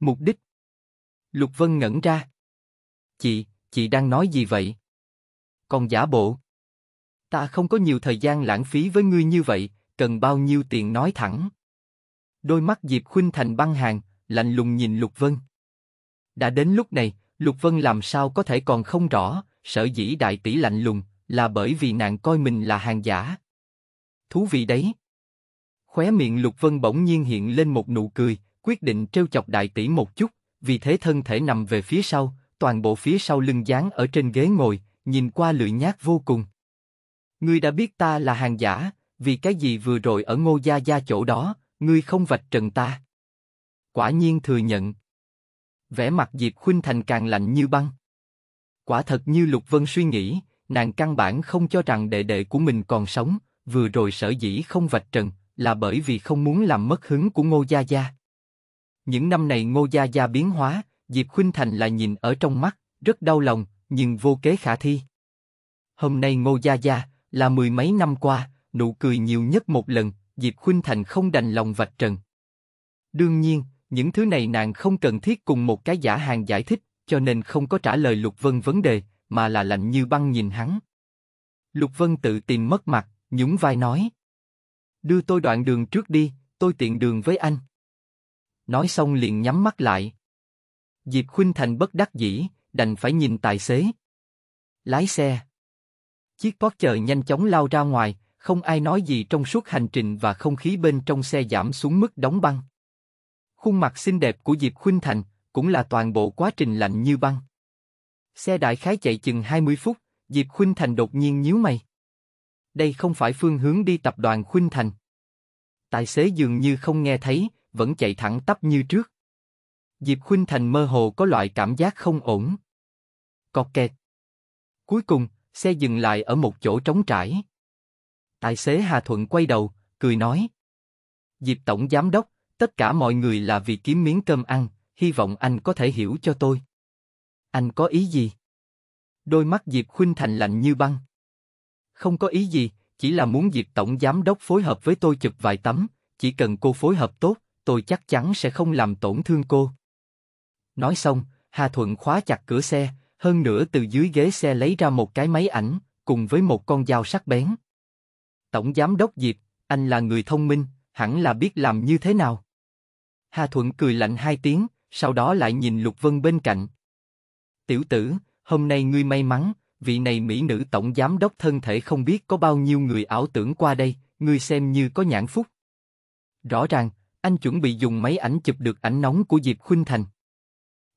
A: Mục đích. Lục Vân ngẩn ra. Chị, chị đang nói gì vậy? Còn giả bộ. Ta không có nhiều thời gian lãng phí với ngươi như vậy, cần bao nhiêu tiền nói thẳng. Đôi mắt Diệp Khuynh Thành băng hàng, lạnh lùng nhìn Lục Vân. Đã đến lúc này, Lục Vân làm sao có thể còn không rõ, sợ dĩ đại tỷ lạnh lùng, là bởi vì nàng coi mình là hàng giả. Thú vị đấy. Khóe miệng Lục Vân bỗng nhiên hiện lên một nụ cười, quyết định trêu chọc đại tỷ một chút, vì thế thân thể nằm về phía sau, toàn bộ phía sau lưng dán ở trên ghế ngồi, nhìn qua lưỡi nhát vô cùng. Ngươi đã biết ta là hàng giả, vì cái gì vừa rồi ở ngô gia gia chỗ đó, ngươi không vạch trần ta. Quả nhiên thừa nhận. Vẻ mặt Diệp Khuynh Thành càng lạnh như băng. Quả thật như Lục Vân suy nghĩ, nàng căn bản không cho rằng đệ đệ của mình còn sống, vừa rồi sở dĩ không vạch trần, là bởi vì không muốn làm mất hứng của Ngô Gia Gia. Những năm này Ngô Gia Gia biến hóa, Diệp Khuynh Thành là nhìn ở trong mắt, rất đau lòng, nhưng vô kế khả thi. Hôm nay Ngô Gia Gia, là mười mấy năm qua, nụ cười nhiều nhất một lần, Diệp Khuynh Thành không đành lòng vạch trần. Đương nhiên, những thứ này nàng không cần thiết cùng một cái giả hàng giải thích, cho nên không có trả lời Lục Vân vấn đề, mà là lạnh như băng nhìn hắn. Lục Vân tự tìm mất mặt, nhún vai nói. Đưa tôi đoạn đường trước đi, tôi tiện đường với anh. Nói xong liền nhắm mắt lại. Diệp Khuynh Thành bất đắc dĩ, đành phải nhìn tài xế. Lái xe. Chiếc Porsche nhanh chóng lao ra ngoài, không ai nói gì trong suốt hành trình và không khí bên trong xe giảm xuống mức đóng băng. Khuôn mặt xinh đẹp của Diệp Khuynh Thành cũng là toàn bộ quá trình lạnh như băng. Xe đại khái chạy chừng 20 phút, Diệp Khuynh Thành đột nhiên nhíu mày đây không phải phương hướng đi tập đoàn Khuynh Thành. Tài xế dường như không nghe thấy, vẫn chạy thẳng tắp như trước. Diệp Khuynh Thành mơ hồ có loại cảm giác không ổn. Cọt kẹt. Cuối cùng, xe dừng lại ở một chỗ trống trải. Tài xế Hà Thuận quay đầu, cười nói. Diệp Tổng Giám Đốc, tất cả mọi người là vì kiếm miếng cơm ăn, hy vọng anh có thể hiểu cho tôi. Anh có ý gì? Đôi mắt Diệp Khuynh Thành lạnh như băng không có ý gì, chỉ là muốn Diệp Tổng Giám Đốc phối hợp với tôi chụp vài tấm, chỉ cần cô phối hợp tốt, tôi chắc chắn sẽ không làm tổn thương cô. Nói xong, Hà Thuận khóa chặt cửa xe, hơn nữa từ dưới ghế xe lấy ra một cái máy ảnh, cùng với một con dao sắc bén. Tổng Giám Đốc Diệp, anh là người thông minh, hẳn là biết làm như thế nào. Hà Thuận cười lạnh hai tiếng, sau đó lại nhìn Lục Vân bên cạnh. Tiểu tử, hôm nay ngươi may mắn, vị này mỹ nữ tổng giám đốc thân thể không biết có bao nhiêu người ảo tưởng qua đây, người xem như có nhãn phúc. Rõ ràng, anh chuẩn bị dùng máy ảnh chụp được ảnh nóng của Diệp Khuynh Thành.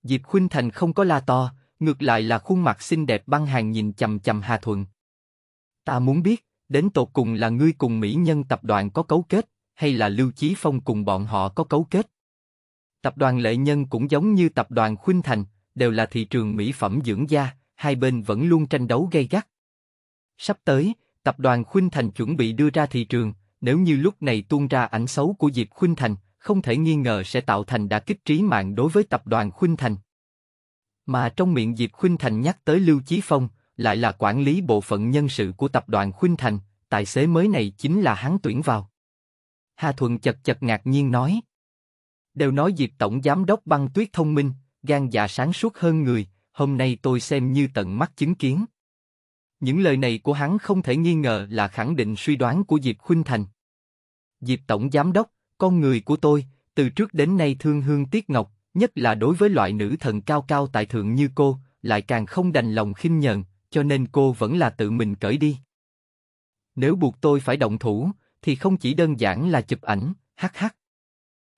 A: Diệp Khuynh Thành không có la to, ngược lại là khuôn mặt xinh đẹp băng hàng nhìn chầm chầm Hà Thuận. Ta muốn biết, đến tột cùng là ngươi cùng mỹ nhân tập đoàn có cấu kết, hay là Lưu Chí Phong cùng bọn họ có cấu kết? Tập đoàn Lệ Nhân cũng giống như tập đoàn Khuynh Thành, đều là thị trường mỹ phẩm dưỡng da, hai bên vẫn luôn tranh đấu gay gắt. Sắp tới, tập đoàn Khuynh Thành chuẩn bị đưa ra thị trường, nếu như lúc này tuôn ra ảnh xấu của Diệp Khuynh Thành, không thể nghi ngờ sẽ tạo thành đả kích trí mạng đối với tập đoàn Khuynh Thành. Mà trong miệng Diệp Khuynh Thành nhắc tới Lưu Chí Phong, lại là quản lý bộ phận nhân sự của tập đoàn Khuynh Thành, tài xế mới này chính là hắn tuyển vào. Hà Thuận chật chật ngạc nhiên nói. Đều nói Diệp Tổng Giám đốc băng tuyết thông minh, gan dạ sáng suốt hơn người, hôm nay tôi xem như tận mắt chứng kiến. Những lời này của hắn không thể nghi ngờ là khẳng định suy đoán của Diệp Khuynh Thành. Diệp Tổng Giám Đốc, con người của tôi, từ trước đến nay thương hương tiếc ngọc, nhất là đối với loại nữ thần cao cao tại thượng như cô, lại càng không đành lòng khinh nhờn, cho nên cô vẫn là tự mình cởi đi. Nếu buộc tôi phải động thủ, thì không chỉ đơn giản là chụp ảnh, hắc hắc.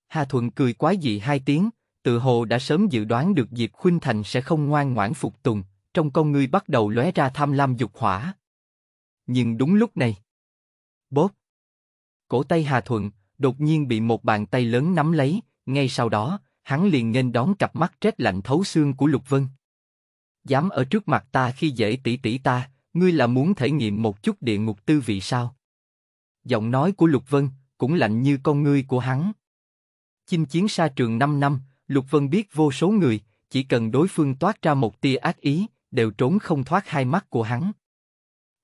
A: Hà Thuận cười quái dị hai tiếng, tự hồ đã sớm dự đoán được Diệp Khuynh Thành sẽ không ngoan ngoãn phục tùng, trong con ngươi bắt đầu lóe ra tham lam dục hỏa. Nhưng đúng lúc này, bóp, cổ tay Hà Thuận đột nhiên bị một bàn tay lớn nắm lấy, ngay sau đó hắn liền nghênh đón cặp mắt rét lạnh thấu xương của Lục Vân. Dám ở trước mặt ta khi dễ tỷ tỷ ta, ngươi là muốn thể nghiệm một chút địa ngục tư vị sao? Giọng nói của Lục Vân cũng lạnh như con ngươi của hắn. Chinh chiến sa trường 5 năm, Lục Vân biết vô số người, chỉ cần đối phương toát ra một tia ác ý, đều trốn không thoát hai mắt của hắn.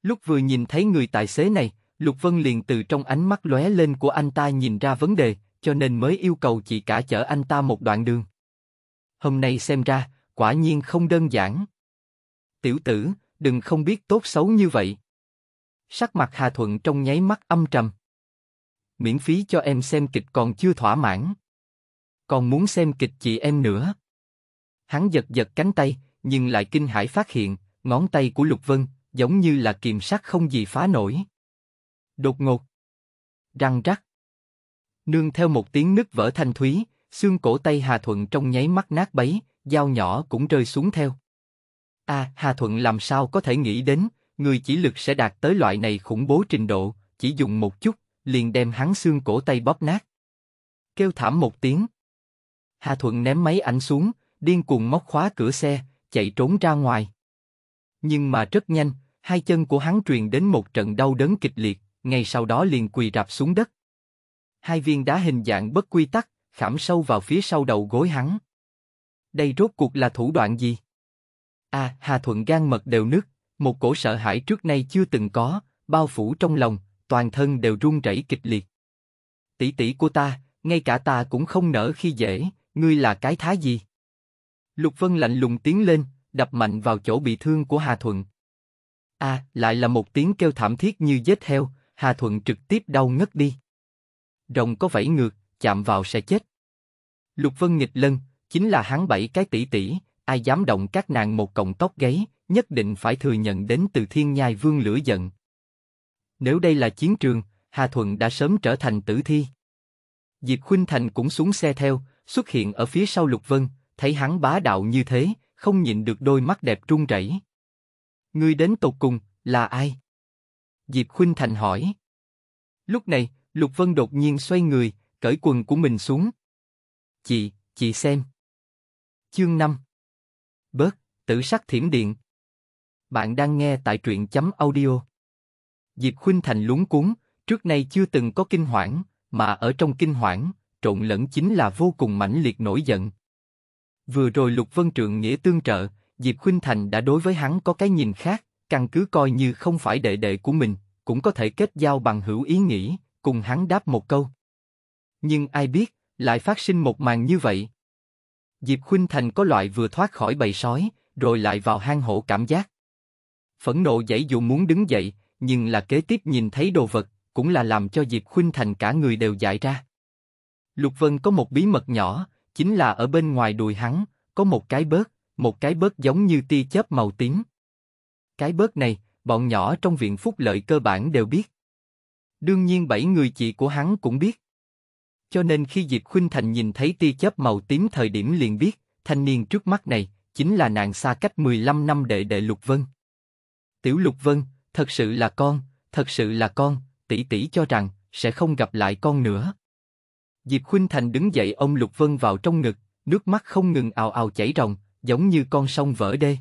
A: Lúc vừa nhìn thấy người tài xế này, Lục Vân liền từ trong ánh mắt lóe lên của anh ta nhìn ra vấn đề, cho nên mới yêu cầu chị cả chở anh ta một đoạn đường. Hôm nay xem ra, quả nhiên không đơn giản. Tiểu tử, đừng không biết tốt xấu như vậy. Sắc mặt Hà Thuận trong nháy mắt âm trầm. Miễn phí cho em xem kịch còn chưa thỏa mãn còn muốn xem kịch chị em nữa. Hắn giật giật cánh tay, nhưng lại kinh hãi phát hiện, ngón tay của Lục Vân giống như là kiềm sắt không gì phá nổi. Đột ngột, răng rắc, nương theo một tiếng nứt vỡ thanh thúy, xương cổ tay Hà Thuận trong nháy mắt nát bấy, dao nhỏ cũng rơi xuống theo. A, à, Hà Thuận làm sao có thể nghĩ đến, người chỉ lực sẽ đạt tới loại này khủng bố trình độ, chỉ dùng một chút, liền đem hắn xương cổ tay bóp nát. Kêu thảm một tiếng, Hà Thuận ném máy ảnh xuống, điên cuồng móc khóa cửa xe, chạy trốn ra ngoài. Nhưng mà rất nhanh, hai chân của hắn truyền đến một trận đau đớn kịch liệt, ngay sau đó liền quỳ rạp xuống đất. Hai viên đá hình dạng bất quy tắc, khảm sâu vào phía sau đầu gối hắn. Đây rốt cuộc là thủ đoạn gì? À, Hà Thuận gan mật đều nứt, một cổ sợ hãi trước nay chưa từng có, bao phủ trong lòng, toàn thân đều run rẩy kịch liệt. Tỷ tỷ của ta, ngay cả ta cũng không nỡ khi dễ, ngươi là cái thái gì? Lục Vân lạnh lùng tiến lên, đập mạnh vào chỗ bị thương của Hà Thuận. A, à, lại là một tiếng kêu thảm thiết như giết heo, Hà Thuận trực tiếp đau ngất đi. Rồng có vẫy ngược, chạm vào sẽ chết. Lục Vân nghịch lân, chính là hắn bảy cái tỷ tỷ, ai dám động các nàng một cọng tóc gáy, nhất định phải thừa nhận đến từ thiên nhai vương lửa giận. Nếu đây là chiến trường, Hà Thuận đã sớm trở thành tử thi. Diệp Khuynh Thành cũng xuống xe theo, xuất hiện ở phía sau Lục Vân, thấy hắn bá đạo như thế, không nhịn được đôi mắt đẹp trung rẩy. Ngươi đến tột cùng là ai? Diệp Khuynh Thành hỏi. Lúc này, Lục Vân đột nhiên xoay người, cởi quần của mình xuống. Chị, chị xem. Chương 5 Bớt, tử sắc thiểm điện. Bạn đang nghe tại truyện chấm audio. Diệp Khuynh Thành lúng cuốn, trước nay chưa từng có kinh hoảng, mà ở trong kinh hoảng, trộn lẫn chính là vô cùng mãnh liệt nổi giận. Vừa rồi Lục Vân Trượng nghĩa tương trợ, Diệp Khuynh Thành đã đối với hắn có cái nhìn khác, căn cứ coi như không phải đệ đệ của mình, cũng có thể kết giao bằng hữu ý nghĩ, cùng hắn đáp một câu. Nhưng ai biết, lại phát sinh một màn như vậy. Diệp Khuynh Thành có loại vừa thoát khỏi bầy sói, rồi lại vào hang hổ cảm giác. Phẫn nộ dãy dù muốn đứng dậy, nhưng là kế tiếp nhìn thấy đồ vật, cũng là làm cho Diệp Khuynh Thành cả người đều dại ra. Lục Vân có một bí mật nhỏ, chính là ở bên ngoài đùi hắn, có một cái bớt, một cái bớt giống như tia chớp màu tím. Cái bớt này, bọn nhỏ trong viện phúc lợi cơ bản đều biết. Đương nhiên bảy người chị của hắn cũng biết. Cho nên khi Diệp Khuynh Thành nhìn thấy tia chớp màu tím thời điểm liền biết, thanh niên trước mắt này, chính là nàng xa cách 15 năm đệ đệ Lục Vân. Tiểu Lục Vân, thật sự là con, thật sự là con, tỷ tỷ cho rằng, sẽ không gặp lại con nữa. Diệp Khuynh Thành đứng dậy ông Lục Vân vào trong ngực, nước mắt không ngừng ào ào chảy ròng, giống như con sông vỡ đê.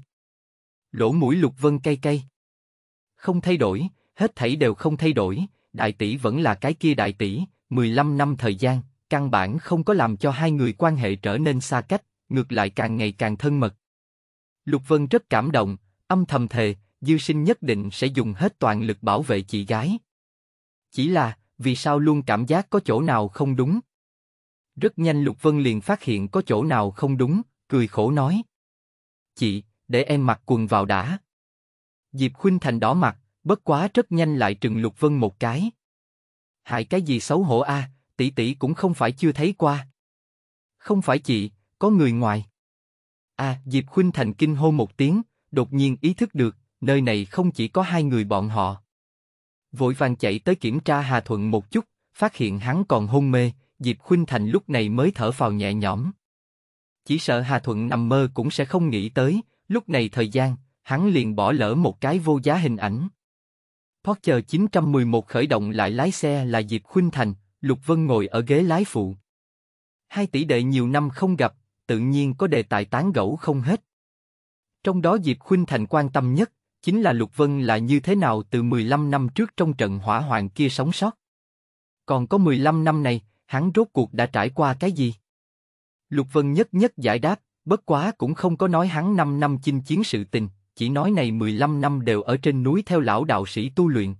A: Lỗ mũi Lục Vân cay cay. Không thay đổi, hết thảy đều không thay đổi, đại tỷ vẫn là cái kia đại tỷ, 15 năm thời gian, căn bản không có làm cho hai người quan hệ trở nên xa cách, ngược lại càng ngày càng thân mật. Lục Vân rất cảm động, âm thầm thề, Dư Sinh nhất định sẽ dùng hết toàn lực bảo vệ chị gái. Chỉ là, vì sao luôn cảm giác có chỗ nào không đúng? Rất nhanh Lục Vân liền phát hiện có chỗ nào không đúng, cười khổ nói. Chị, để em mặc quần vào đã. Diệp Khuynh Thành đỏ mặt, bất quá rất nhanh lại trừng Lục Vân một cái. Hại cái gì xấu hổ a, tỷ tỷ cũng không phải chưa thấy qua. Không phải chị, có người ngoài. A, à, Diệp Khuynh Thành kinh hô một tiếng, đột nhiên ý thức được, nơi này không chỉ có hai người bọn họ. Vội vàng chạy tới kiểm tra Hà Thuận một chút, phát hiện hắn còn hôn mê, Diệp Khuynh Thành lúc này mới thở phào nhẹ nhõm. Chỉ sợ Hà Thuận nằm mơ cũng sẽ không nghĩ tới, lúc này thời gian, hắn liền bỏ lỡ một cái vô giá hình ảnh. Porsche 911 khởi động lại lái xe là Diệp Khuynh Thành, Lục Vân ngồi ở ghế lái phụ. Hai tỷ đệ nhiều năm không gặp, tự nhiên có đề tài tán gẫu không hết. Trong đó Diệp Khuynh Thành quan tâm nhất, chính là Lục Vân là như thế nào từ 15 năm trước trong trận hỏa hoạn kia sống sót. Còn có 15 năm này, hắn rốt cuộc đã trải qua cái gì? Lục Vân nhất nhất giải đáp, bất quá cũng không có nói hắn 5 năm chinh chiến sự tình, chỉ nói này 15 năm đều ở trên núi theo lão đạo sĩ tu luyện.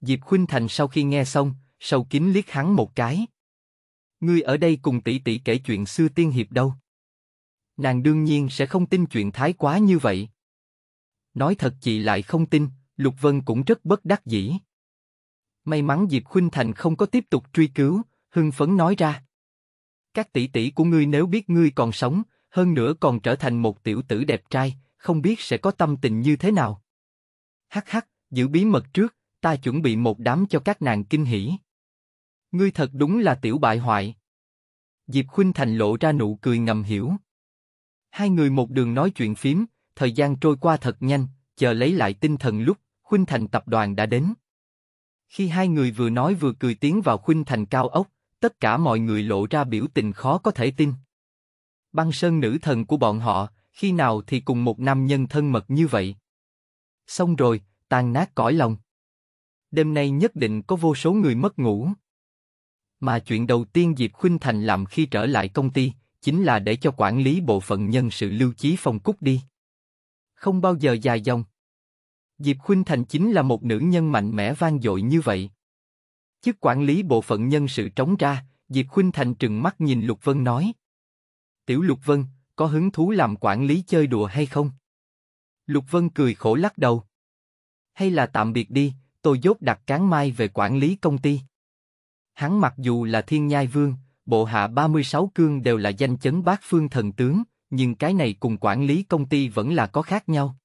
A: Diệp Khuynh Thành sau khi nghe xong, sâu kín liếc hắn một cái. Ngươi ở đây cùng tỷ tỷ kể chuyện xưa tiên hiệp đâu? Nàng đương nhiên sẽ không tin chuyện thái quá như vậy. Nói thật chị lại không tin, Lục Vân cũng rất bất đắc dĩ. May mắn Diệp Khuynh Thành không có tiếp tục truy cứu, hưng phấn nói ra. Các tỷ tỷ của ngươi nếu biết ngươi còn sống, hơn nữa còn trở thành một tiểu tử đẹp trai, không biết sẽ có tâm tình như thế nào. Hắc hắc, giữ bí mật trước, ta chuẩn bị một đám cho các nàng kinh hỉ. Ngươi thật đúng là tiểu bại hoại. Diệp Khuynh Thành lộ ra nụ cười ngầm hiểu. Hai người một đường nói chuyện phím, thời gian trôi qua thật nhanh, chờ lấy lại tinh thần lúc, Khuynh Thành tập đoàn đã đến. Khi hai người vừa nói vừa cười tiến vào Khuynh Thành cao ốc, tất cả mọi người lộ ra biểu tình khó có thể tin. Băng sơn nữ thần của bọn họ, khi nào thì cùng một nam nhân thân mật như vậy? Xong rồi, tan nát cõi lòng. Đêm nay nhất định có vô số người mất ngủ. Mà chuyện đầu tiên Diệp Khuynh Thành làm khi trở lại công ty, chính là để cho quản lý bộ phận nhân sự lưu chí phong cúc đi. Không bao giờ dài dòng. Diệp Khuynh Thành chính là một nữ nhân mạnh mẽ vang dội như vậy. Chức quản lý bộ phận nhân sự trống ra, Diệp Khuynh Thành trừng mắt nhìn Lục Vân nói. Tiểu Lục Vân, có hứng thú làm quản lý chơi đùa hay không? Lục Vân cười khổ lắc đầu. Hay là tạm biệt đi, tôi dốt đặt cán mai về quản lý công ty. Hắn mặc dù là thiên nhai vương, bộ hạ 36 cương đều là danh chấn bát phương thần tướng, nhưng cái này cùng quản lý công ty vẫn là có khác nhau.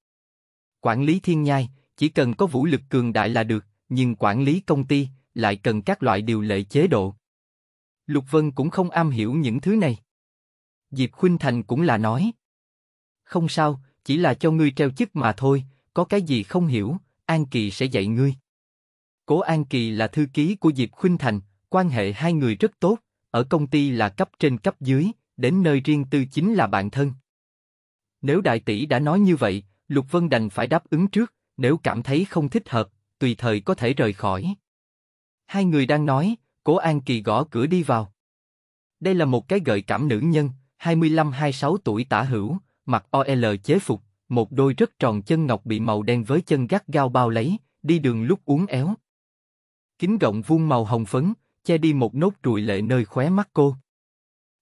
A: Quản lý thiên nhai, chỉ cần có vũ lực cường đại là được, nhưng quản lý công ty, lại cần các loại điều lệ chế độ. Lục Vân cũng không am hiểu những thứ này. Diệp Khuynh Thành cũng là nói. Không sao, chỉ là cho ngươi treo chức mà thôi, có cái gì không hiểu, An Kỳ sẽ dạy ngươi. Cố An Kỳ là thư ký của Diệp Khuynh Thành, quan hệ hai người rất tốt, ở công ty là cấp trên cấp dưới, đến nơi riêng tư chính là bạn thân. Nếu đại tỷ đã nói như vậy, Lục Vân đành phải đáp ứng trước, nếu cảm thấy không thích hợp, tùy thời có thể rời khỏi. Hai người đang nói, Cố An Kỳ gõ cửa đi vào. Đây là một cái gợi cảm nữ nhân, 25-26 tuổi tả hữu, mặc OL chế phục, một đôi rất tròn chân ngọc bị màu đen với chân gắt gao bao lấy, đi đường lúc uốn éo. Kính gọng vuông màu hồng phấn, che đi một nốt ruồi lệ nơi khóe mắt cô.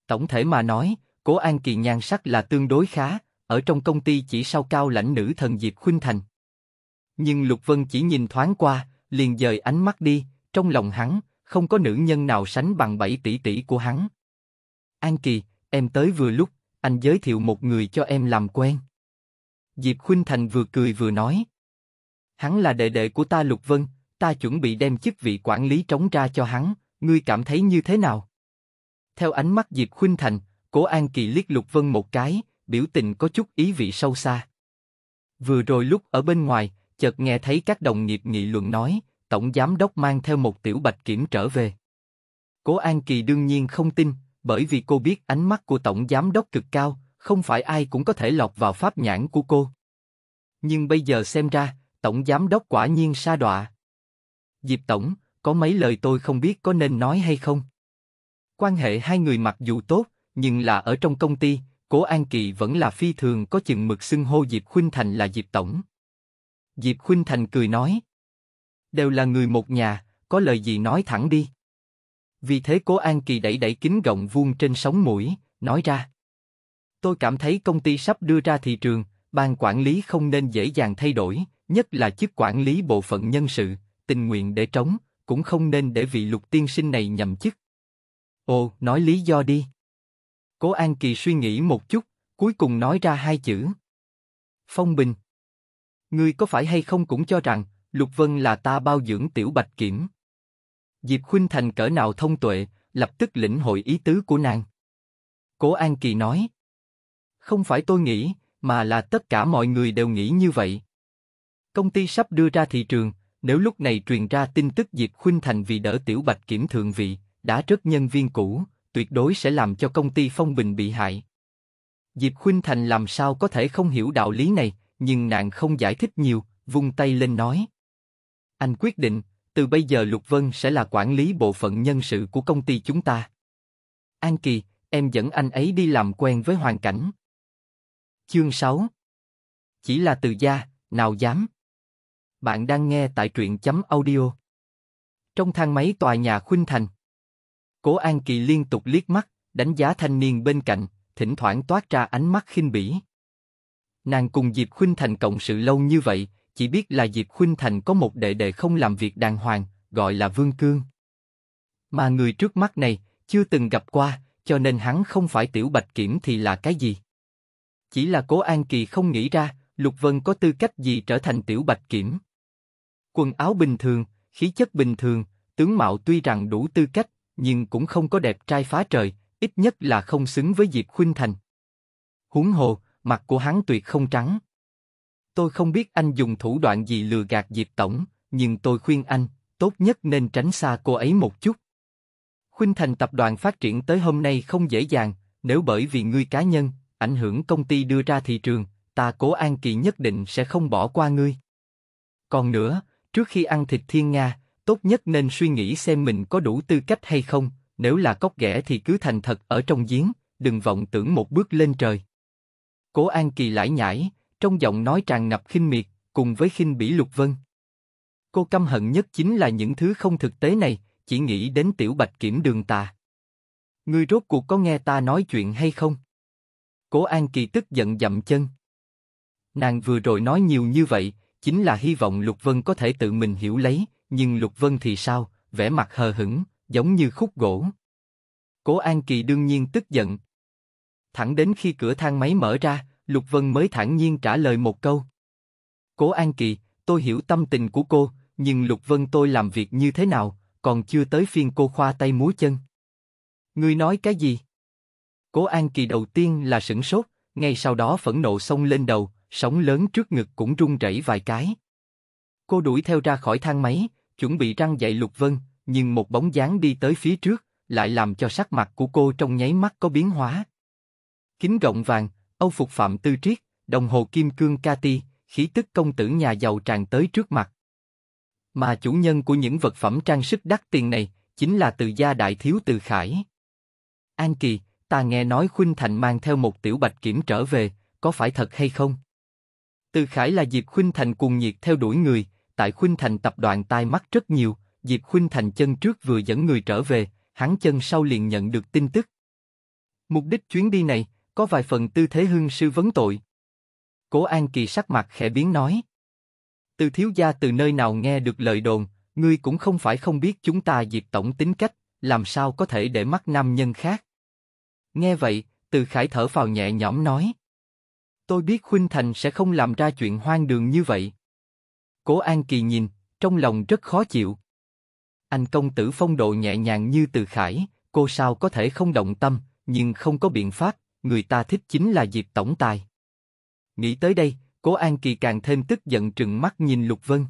A: Tổng thể mà nói, Cố An Kỳ nhan sắc là tương đối khá, ở trong công ty chỉ sau cao lãnh nữ thần Diệp Khuynh Thành. Nhưng Lục Vân chỉ nhìn thoáng qua, liền dời ánh mắt đi, trong lòng hắn, không có nữ nhân nào sánh bằng bảy tỷ tỷ của hắn. An Kỳ, em tới vừa lúc, anh giới thiệu một người cho em làm quen. Diệp Khuynh Thành vừa cười vừa nói. Hắn là đệ đệ của ta Lục Vân, ta chuẩn bị đem chức vị quản lý trống ra cho hắn, ngươi cảm thấy như thế nào? Theo ánh mắt Diệp Khuynh Thành, Cố An Kỳ liếc Lục Vân một cái, biểu tình có chút ý vị sâu xa. Vừa rồi lúc ở bên ngoài, chợt nghe thấy các đồng nghiệp nghị luận nói, tổng giám đốc mang theo một tiểu bạch kiểm trở về. Cố An Kỳ đương nhiên không tin, bởi vì cô biết ánh mắt của tổng giám đốc cực cao, không phải ai cũng có thể lọt vào pháp nhãn của cô. Nhưng bây giờ xem ra, tổng giám đốc quả nhiên sa đọa. Diệp tổng, có mấy lời tôi không biết có nên nói hay không. Quan hệ hai người mặc dù tốt, nhưng là ở trong công ty, Cố An Kỳ vẫn là phi thường có chừng mực xưng hô Diệp Khuynh Thành là Diệp tổng. Diệp Khuynh Thành cười nói, Đều là người một nhà, có lời gì nói thẳng đi. Vì thế cố An Kỳ đẩy đẩy kính gọng vuông trên sóng mũi, nói ra. Tôi cảm thấy công ty sắp đưa ra thị trường, ban quản lý không nên dễ dàng thay đổi, nhất là chức quản lý bộ phận nhân sự, tình nguyện để trống, cũng không nên để vị lục tiên sinh này nhậm chức. Ồ, nói lý do đi. Cố An Kỳ suy nghĩ một chút, cuối cùng nói ra hai chữ. Phong Bình. Ngươi có phải hay không cũng cho rằng, Lục Vân là ta bao dưỡng tiểu bạch kiểm. Diệp Khuynh Thành cỡ nào thông tuệ, lập tức lĩnh hội ý tứ của nàng. Cố An Kỳ nói, không phải tôi nghĩ, mà là tất cả mọi người đều nghĩ như vậy. Công ty sắp đưa ra thị trường, nếu lúc này truyền ra tin tức Diệp Khuynh Thành vì đỡ tiểu bạch kiểm thượng vị, đã rất nhân viên cũ, tuyệt đối sẽ làm cho công ty phong bình bị hại. Diệp Khuynh Thành làm sao có thể không hiểu đạo lý này, nhưng nàng không giải thích nhiều, vung tay lên nói. Anh quyết định, từ bây giờ Lục Vân sẽ là quản lý bộ phận nhân sự của công ty chúng ta. An Kỳ, em dẫn anh ấy đi làm quen với hoàn cảnh. Chương 6 Chỉ là từ gia, nào dám. Bạn đang nghe tại truyện chấm audio. Trong thang máy tòa nhà Khuynh Thành, Cố An Kỳ liên tục liếc mắt, đánh giá thanh niên bên cạnh, thỉnh thoảng toát ra ánh mắt khinh bỉ. Nàng cùng Diệp Khuynh Thành cộng sự lâu như vậy, chỉ biết là Diệp Khuynh Thành có một đệ đệ không làm việc đàng hoàng, gọi là Vương Cương. Mà người trước mắt này, chưa từng gặp qua, cho nên hắn không phải tiểu bạch kiểm thì là cái gì. Chỉ là cố An Kỳ không nghĩ ra, Lục Vân có tư cách gì trở thành tiểu bạch kiểm. Quần áo bình thường, khí chất bình thường, tướng mạo tuy rằng đủ tư cách, nhưng cũng không có đẹp trai phá trời, ít nhất là không xứng với Diệp Khuynh Thành. Huống hồ, mặt của hắn tuyệt không trắng. Tôi không biết anh dùng thủ đoạn gì lừa gạt Diệp Tổng, nhưng tôi khuyên anh, tốt nhất nên tránh xa cô ấy một chút. Khuynh Thành tập đoàn phát triển tới hôm nay không dễ dàng, nếu bởi vì ngươi cá nhân, ảnh hưởng công ty đưa ra thị trường, ta cố an kỳ nhất định sẽ không bỏ qua ngươi. Còn nữa, trước khi ăn thịt thiên Nga, tốt nhất nên suy nghĩ xem mình có đủ tư cách hay không, nếu là cốc ghẻ thì cứ thành thật ở trong giếng, đừng vọng tưởng một bước lên trời. Cố An Kỳ lại nhảy trong giọng nói tràn ngập khinh miệt, cùng với khinh bỉ Lục Vân. Cô căm hận nhất chính là những thứ không thực tế này, chỉ nghĩ đến tiểu bạch kiểm đường tà. người rốt cuộc có nghe ta nói chuyện hay không? Cố An Kỳ tức giận dậm chân. Nàng vừa rồi nói nhiều như vậy, chính là hy vọng Lục Vân có thể tự mình hiểu lấy, nhưng Lục Vân thì sao, vẻ mặt hờ hững, giống như khúc gỗ. Cố An Kỳ đương nhiên tức giận. Thẳng đến khi cửa thang máy mở ra, Lục Vân mới thản nhiên trả lời một câu. Cố An Kỳ, tôi hiểu tâm tình của cô, nhưng Lục Vân tôi làm việc như thế nào, còn chưa tới phiên cô khoa tay múa chân. Ngươi nói cái gì? Cố An Kỳ đầu tiên là sửng sốt, ngay sau đó phẫn nộ xông lên đầu, sóng lớn trước ngực cũng rung rẩy vài cái. Cô đuổi theo ra khỏi thang máy, chuẩn bị răng dậy Lục Vân, nhưng một bóng dáng đi tới phía trước, lại làm cho sắc mặt của cô trong nháy mắt có biến hóa. Kính rộng vàng, Âu phục Phạm Tư Triết, đồng hồ kim cương Cati, khí tức công tử nhà giàu tràn tới trước mặt. Mà chủ nhân của những vật phẩm trang sức đắt tiền này chính là từ gia đại thiếu từ Khải. An Kỳ, ta nghe nói Khuynh Thành mang theo một tiểu bạch kiểm trở về, có phải thật hay không? Từ Khải là Diệp Khuynh Thành cùng nhiệt theo đuổi người, tại Khuynh Thành tập đoàn tai mắt rất nhiều, Diệp Khuynh Thành chân trước vừa dẫn người trở về, hắn chân sau liền nhận được tin tức. Mục đích chuyến đi này có vài phần tư thế hưng sư vấn tội. Cố An Kỳ sắc mặt khẽ biến nói. Từ thiếu gia từ nơi nào nghe được lời đồn, ngươi cũng không phải không biết chúng ta Diệp Tổng tính cách, làm sao có thể để mắt nam nhân khác. Nghe vậy, từ khải thở vào nhẹ nhõm nói. Tôi biết Khuynh Thành sẽ không làm ra chuyện hoang đường như vậy. Cố An Kỳ nhìn, trong lòng rất khó chịu. Anh công tử phong độ nhẹ nhàng như từ khải, cô sao có thể không động tâm, nhưng không có biện pháp, người ta thích chính là Diệp tổng tài. Nghĩ tới đây, Cố An Kỳ càng thêm tức giận trừng mắt nhìn Lục Vân.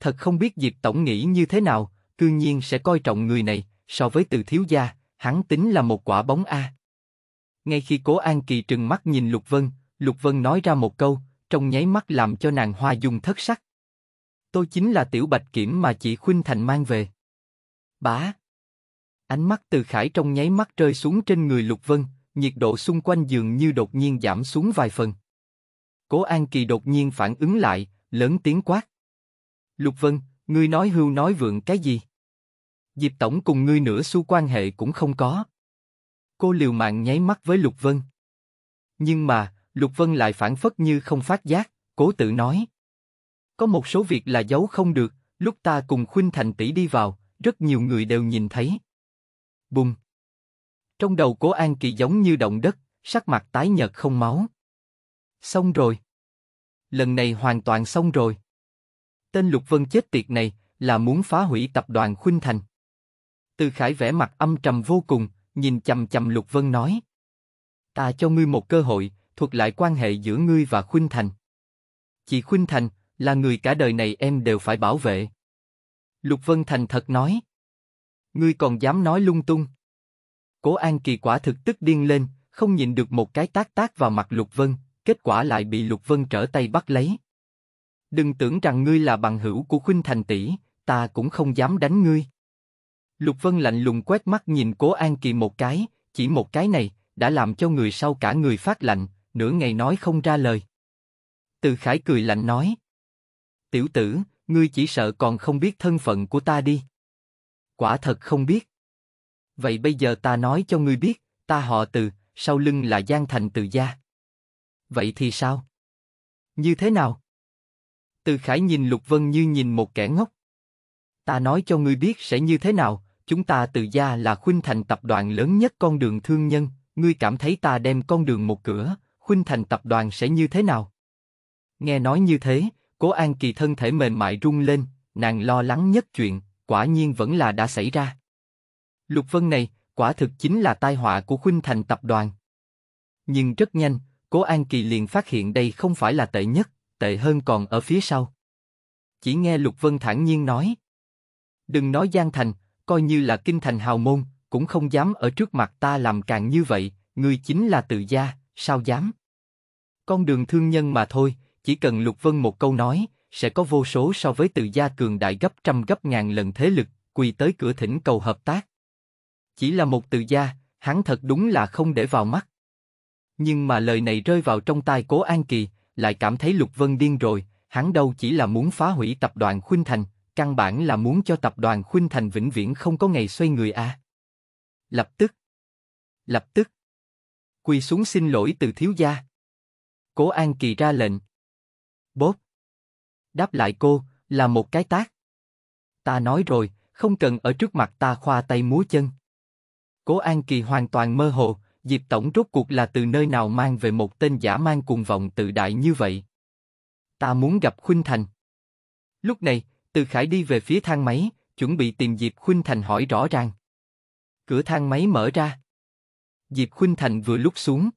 A: Thật không biết Diệp tổng nghĩ như thế nào, cư nhiên sẽ coi trọng người này, so với Từ thiếu gia, hắn tính là một quả bóng a. Ngay khi Cố An Kỳ trừng mắt nhìn Lục Vân, Lục Vân nói ra một câu, trong nháy mắt làm cho nàng hoa dung thất sắc. Tôi chính là tiểu bạch kiểm mà chị Khuynh Thành mang về. Bá. Ánh mắt Từ Khải trong nháy mắt rơi xuống trên người Lục Vân, nhiệt độ xung quanh giường như đột nhiên giảm xuống vài phần. Cố An Kỳ đột nhiên phản ứng lại, lớn tiếng quát. Lục Vân, ngươi nói hưu nói vượng cái gì? Diệp Tổng cùng ngươi nửa xu quan hệ cũng không có. Cô liều mạng nháy mắt với Lục Vân. Nhưng mà, Lục Vân lại phản phất như không phát giác, cố tự nói. Có một số việc là giấu không được, lúc ta cùng Khuynh Thành tỷ đi vào, rất nhiều người đều nhìn thấy. Bùng! Trong đầu Cố An Kỳ giống như động đất, sắc mặt tái nhợt không máu. Xong rồi. Lần này hoàn toàn xong rồi. Tên Lục Vân chết tiệt này là muốn phá hủy tập đoàn Khuynh Thành. Từ Khải vẻ mặt âm trầm vô cùng, nhìn chầm chầm Lục Vân nói. Ta cho ngươi một cơ hội, thuật lại quan hệ giữa ngươi và Khuynh Thành. Chị Khuynh Thành, là người cả đời này em đều phải bảo vệ. Lục Vân Thành thật nói. Ngươi còn dám nói lung tung. Cố An Kỳ quả thực tức điên lên, không nhìn được một cái tác tác vào mặt Lục Vân, kết quả lại bị Lục Vân trở tay bắt lấy. Đừng tưởng rằng ngươi là bằng hữu của Khuynh Thành tỷ, ta cũng không dám đánh ngươi. Lục Vân lạnh lùng quét mắt nhìn Cố An Kỳ một cái, chỉ một cái này đã làm cho người sau cả người phát lạnh, nửa ngày nói không ra lời. Từ Khải cười lạnh nói: "Tiểu tử, ngươi chỉ sợ còn không biết thân phận của ta đi." Quả thật không biết. Vậy bây giờ ta nói cho ngươi biết, ta họ từ, sau lưng là Giang Thành từ gia. Vậy thì sao? Như thế nào? Từ Khải nhìn Lục Vân như nhìn một kẻ ngốc. Ta nói cho ngươi biết sẽ như thế nào, chúng ta từ gia là khuynh thành tập đoàn lớn nhất con đường thương nhân, ngươi cảm thấy ta đem con đường một cửa, khuynh thành tập đoàn sẽ như thế nào? Nghe nói như thế, Cố An Kỳ thân thể mềm mại rung lên, nàng lo lắng nhất chuyện, quả nhiên vẫn là đã xảy ra. Lục Vân này, quả thực chính là tai họa của Khuynh Thành tập đoàn. Nhưng rất nhanh, Cố An Kỳ liền phát hiện đây không phải là tệ nhất, tệ hơn còn ở phía sau. Chỉ nghe Lục Vân thản nhiên nói. Đừng nói Giang Thành, coi như là kinh thành hào môn, cũng không dám ở trước mặt ta làm càng như vậy, Người chính là tự gia, sao dám? Con đường thương nhân mà thôi, chỉ cần Lục Vân một câu nói, sẽ có vô số so với tự gia cường đại gấp trăm gấp ngàn lần thế lực, quỳ tới cửa thỉnh cầu hợp tác chỉ là một từ gia, hắn thật đúng là không để vào mắt. Nhưng mà lời này rơi vào trong tai Cố An Kỳ, lại cảm thấy Lục Vân điên rồi, hắn đâu chỉ là muốn phá hủy tập đoàn Khuynh Thành, căn bản là muốn cho tập đoàn Khuynh Thành vĩnh viễn không có ngày xoay người a. Lập tức, lập tức, quỳ xuống xin lỗi từ thiếu gia. Cố An Kỳ ra lệnh. Bốp. Đáp lại cô, là một cái tác. Ta nói rồi, không cần ở trước mặt ta khoa tay múa chân. Cố An Kỳ hoàn toàn mơ hồ, Diệp Tổng rốt cuộc là từ nơi nào mang về một tên giả mang cuồng vọng tự đại như vậy. Ta muốn gặp Khuynh Thành. Lúc này, Từ Khải đi về phía thang máy, chuẩn bị tìm Diệp Khuynh Thành hỏi rõ ràng. Cửa thang máy mở ra. Diệp Khuynh Thành vừa lúc xuống.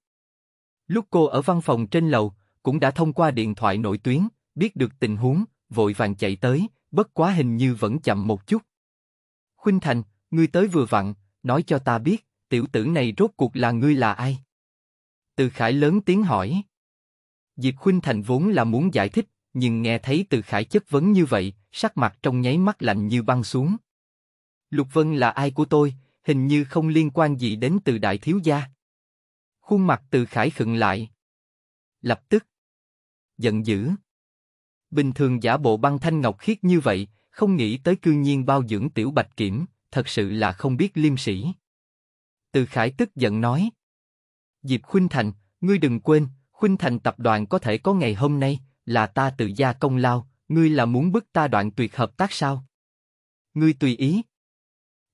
A: Lúc cô ở văn phòng trên lầu, cũng đã thông qua điện thoại nội tuyến, biết được tình huống, vội vàng chạy tới, bất quá hình như vẫn chậm một chút. Khuynh Thành, ngươi tới vừa vặn, nói cho ta biết, tiểu tử này rốt cuộc là ngươi là ai? Từ Khải lớn tiếng hỏi. Diệp Khuynh Thành vốn là muốn giải thích, nhưng nghe thấy Từ Khải chất vấn như vậy, sắc mặt trong nháy mắt lạnh như băng xuống. Lục Vân là ai của tôi, hình như không liên quan gì đến từ đại thiếu gia. Khuôn mặt Từ Khải khựng lại. Lập tức. Giận dữ. Bình thường giả bộ băng thanh ngọc khiết như vậy, không nghĩ tới cư nhiên bao dưỡng tiểu bạch kiểm, thật sự là không biết liêm sĩ. Từ Khải tức giận nói. Diệp Khuynh Thành, ngươi đừng quên, Khuynh Thành tập đoàn có thể có ngày hôm nay, là ta tự gia công lao, ngươi là muốn bức ta đoạn tuyệt hợp tác sao? Ngươi tùy ý.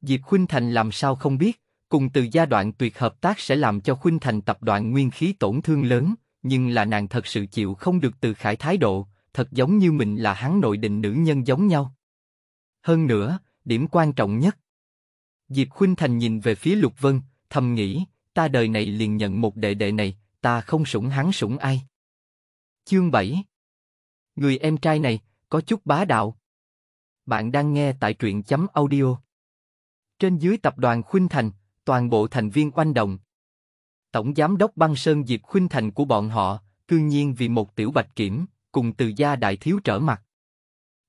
A: Diệp Khuynh Thành làm sao không biết, cùng từ gia đoạn tuyệt hợp tác sẽ làm cho Khuynh Thành tập đoàn nguyên khí tổn thương lớn, nhưng là nàng thật sự chịu không được từ khải thái độ, thật giống như mình là hắn nội định nữ nhân giống nhau. Hơn nữa, điểm quan trọng nhất, Diệp Khuynh Thành nhìn về phía Lục Vân, thầm nghĩ, ta đời này liền nhận một đệ đệ này, ta không sủng hắn sủng ai. Chương 7 Người em trai này, có chút bá đạo. Bạn đang nghe tại truyện chấm audio. Trên dưới tập đoàn Khuynh Thành, toàn bộ thành viên quanh đồng, Tổng giám đốc băng sơn Diệp Khuynh Thành của bọn họ, cư nhiên vì một tiểu bạch kiểm, cùng từ gia đại thiếu trở mặt.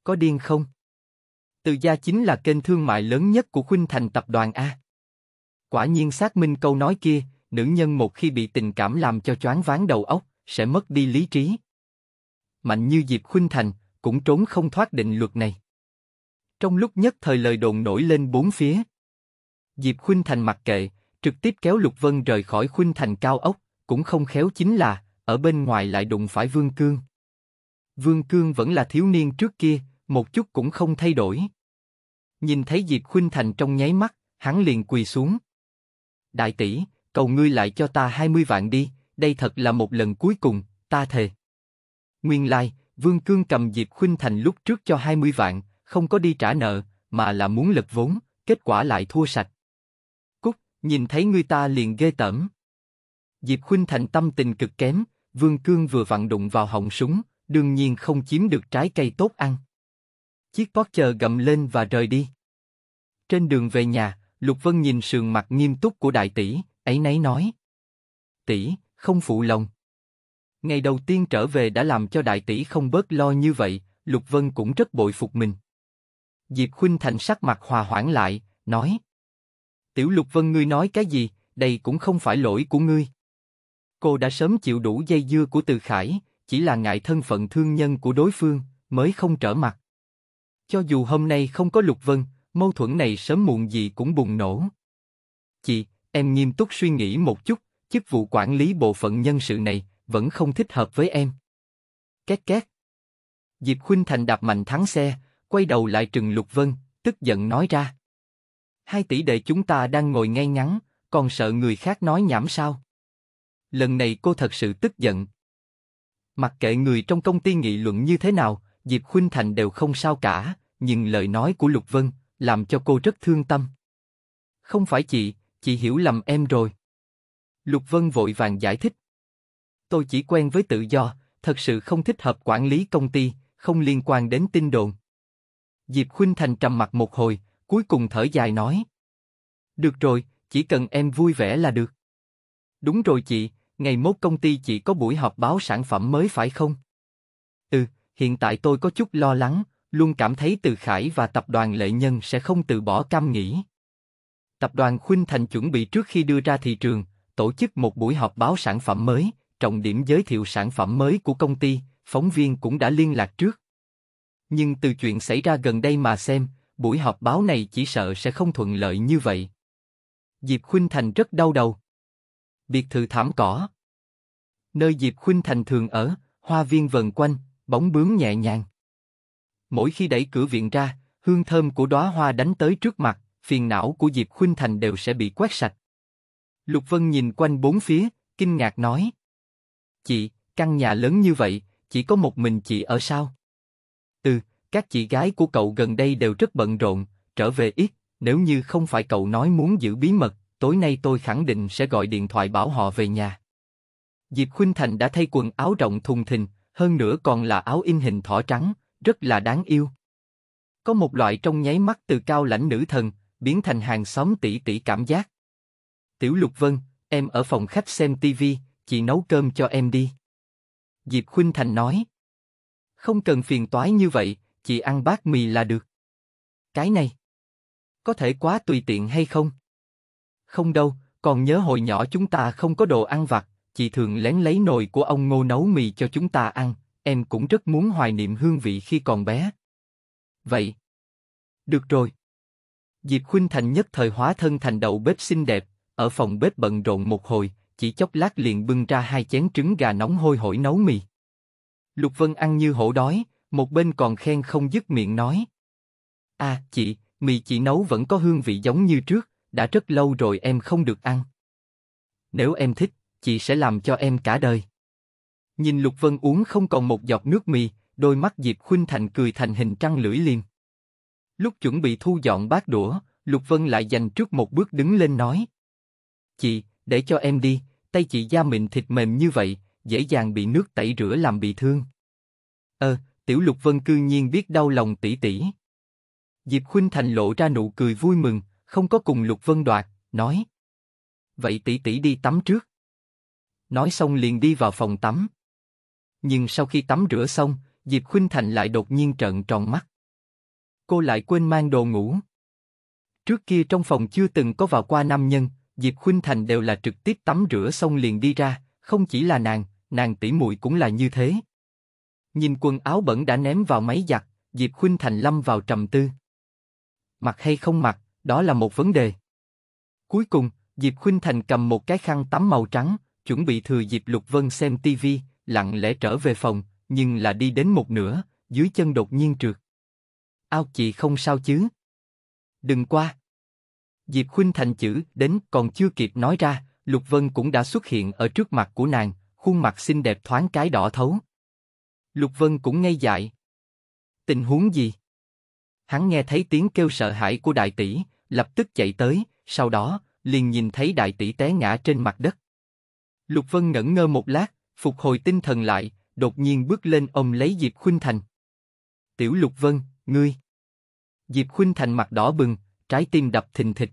A: Có điên không? Từ gia chính là kênh thương mại lớn nhất của Khuynh Thành tập đoàn A. Quả nhiên xác minh câu nói kia, nữ nhân một khi bị tình cảm làm cho choáng váng đầu óc, sẽ mất đi lý trí. Mạnh như Diệp Khuynh Thành, cũng trốn không thoát định luật này. Trong lúc nhất thời lời đồn nổi lên bốn phía. Diệp Khuynh Thành mặc kệ, trực tiếp kéo Lục Vân rời khỏi Khuynh Thành cao ốc, cũng không khéo chính là, ở bên ngoài lại đụng phải Vương Cương. Vương Cương vẫn là thiếu niên trước kia, một chút cũng không thay đổi. Nhìn thấy Diệp Khuynh Thành trong nháy mắt, hắn liền quỳ xuống. Đại tỷ, cầu ngươi lại cho ta 20 vạn đi, đây thật là một lần cuối cùng, ta thề. Nguyên lai, Vương Cương cầm Diệp Khuynh Thành lúc trước cho 20 vạn, không có đi trả nợ, mà là muốn lật vốn, kết quả lại thua sạch. Cúc, nhìn thấy ngươi ta liền ghê tởm. Diệp Khuynh Thành tâm tình cực kém, Vương Cương vừa vặn đụng vào họng súng, đương nhiên không chiếm được trái cây tốt ăn. Chiếc Porsche gầm lên và rời đi. Trên đường về nhà, Lục Vân nhìn sườn mặt nghiêm túc của đại tỷ, ấy nấy nói. Tỷ, không phụ lòng. Ngày đầu tiên trở về đã làm cho đại tỷ không bớt lo như vậy, Lục Vân cũng rất bội phục mình. Diệp Khuynh Thành sắc mặt hòa hoãn lại, nói. Tiểu Lục Vân ngươi nói cái gì, đây cũng không phải lỗi của ngươi. Cô đã sớm chịu đủ dây dưa của Từ Khải, chỉ là ngại thân phận thương nhân của đối phương, mới không trở mặt. Cho dù hôm nay không có Lục Vân, mâu thuẫn này sớm muộn gì cũng bùng nổ. Chị, em nghiêm túc suy nghĩ một chút, chức vụ quản lý bộ phận nhân sự này vẫn không thích hợp với em. Két két. Diệp Khuynh Thành đạp mạnh thắng xe, quay đầu lại trừng Lục Vân, tức giận nói ra. Hai tỷ đệ chúng ta đang ngồi ngay ngắn, còn sợ người khác nói nhảm sao? Lần này cô thật sự tức giận. Mặc kệ người trong công ty nghị luận như thế nào, Diệp Khuynh Thành đều không sao cả, nhưng lời nói của Lục Vân làm cho cô rất thương tâm. Không phải chị, chị hiểu lầm em rồi. Lục Vân vội vàng giải thích. Tôi chỉ quen với tự do, thật sự không thích hợp quản lý công ty, không liên quan đến tin đồn. Diệp Khuynh Thành trầm mặt một hồi, cuối cùng thở dài nói. Được rồi, chỉ cần em vui vẻ là được. Đúng rồi chị, ngày mốt công ty chị có buổi họp báo sản phẩm mới phải không? hiện tại tôi có chút lo lắng, luôn cảm thấy Từ Khải và tập đoàn Lệ Nhân sẽ không từ bỏ cam nghĩ. Tập đoàn Khuynh Thành chuẩn bị trước khi đưa ra thị trường, tổ chức một buổi họp báo sản phẩm mới, trọng điểm giới thiệu sản phẩm mới của công ty, phóng viên cũng đã liên lạc trước. Nhưng từ chuyện xảy ra gần đây mà xem, buổi họp báo này chỉ sợ sẽ không thuận lợi như vậy. Diệp Khuynh Thành rất đau đầu. Biệt thự thảm cỏ Nơi Diệp Khuynh Thành thường ở, hoa viên vần quanh, bóng bướm nhẹ nhàng. Mỗi khi đẩy cửa viện ra, hương thơm của đóa hoa đánh tới trước mặt, phiền não của Diệp Khuynh Thành đều sẽ bị quét sạch. Lục Vân nhìn quanh bốn phía, kinh ngạc nói. Chị, căn nhà lớn như vậy, chỉ có một mình chị ở sao? Ừ, các chị gái của cậu gần đây đều rất bận rộn, trở về ít, nếu như không phải cậu nói muốn giữ bí mật, tối nay tôi khẳng định sẽ gọi điện thoại bảo họ về nhà. Diệp Khuynh Thành đã thay quần áo rộng thùng thình, hơn nữa còn là áo in hình thỏ trắng, rất là đáng yêu. Có một loại trong nháy mắt từ cao lãnh nữ thần, biến thành hàng xóm tỷ tỷ cảm giác. Tiểu Lục Vân, em ở phòng khách xem tivi, chị nấu cơm cho em đi. Diệp Khuynh Thành nói. Không cần phiền toái như vậy, chị ăn bát mì là được. Cái này, có thể quá tùy tiện hay không? Không đâu, còn nhớ hồi nhỏ chúng ta không có đồ ăn vặt, chị thường lén lấy nồi của ông Ngô nấu mì cho chúng ta ăn, em cũng rất muốn hoài niệm hương vị khi còn bé. Vậy. Được rồi. Diệp Khuynh Thành nhất thời hóa thân thành đầu bếp xinh đẹp, ở phòng bếp bận rộn một hồi, chỉ chốc lát liền bưng ra hai chén trứng gà nóng hôi hổi nấu mì. Lục Vân ăn như hổ đói, một bên còn khen không dứt miệng nói. À, chị, mì chị nấu vẫn có hương vị giống như trước, đã rất lâu rồi em không được ăn. Nếu em thích, chị sẽ làm cho em cả đời. Nhìn Lục Vân uống không còn một giọt nước mì, đôi mắt Diệp Khuynh Thành cười thành hình trăng lưỡi liềm. Lúc chuẩn bị thu dọn bát đũa, Lục Vân lại dành trước một bước đứng lên nói. Chị, để cho em đi, tay chị da mịn thịt mềm như vậy, dễ dàng bị nước tẩy rửa làm bị thương. Ờ, tiểu Lục Vân cư nhiên biết đau lòng tỷ tỷ. Diệp Khuynh Thành lộ ra nụ cười vui mừng, không có cùng Lục Vân đoạt, nói. Vậy tỷ tỷ đi tắm trước nói xong liền đi vào phòng tắm. Nhưng sau khi tắm rửa xong, Diệp Khuynh Thành lại đột nhiên trợn tròn mắt. Cô lại quên mang đồ ngủ. Trước kia trong phòng chưa từng có vào qua nam nhân, Diệp Khuynh Thành đều là trực tiếp tắm rửa xong liền đi ra, không chỉ là nàng, nàng tỷ muội cũng là như thế. Nhìn quần áo bẩn đã ném vào máy giặt, Diệp Khuynh Thành lâm vào trầm tư. Mặc hay không mặc, đó là một vấn đề. Cuối cùng, Diệp Khuynh Thành cầm một cái khăn tắm màu trắng, chuẩn bị thừa dịp Lục Vân xem tivi, lặng lẽ trở về phòng, nhưng là đi đến một nửa, dưới chân đột nhiên trượt. Ao chị không sao chứ? Đừng qua. Diệp Khuynh Thành chữ đến còn chưa kịp nói ra, Lục Vân cũng đã xuất hiện ở trước mặt của nàng, khuôn mặt xinh đẹp thoáng cái đỏ thấu. Lục Vân cũng ngây dại. Tình huống gì? Hắn nghe thấy tiếng kêu sợ hãi của đại tỷ, lập tức chạy tới, sau đó liền nhìn thấy đại tỷ té ngã trên mặt đất. Lục Vân ngẩn ngơ một lát, phục hồi tinh thần lại, đột nhiên bước lên ôm lấy Diệp Khuynh Thành. Tiểu Lục Vân, ngươi. Diệp Khuynh Thành mặt đỏ bừng, trái tim đập thình thịch.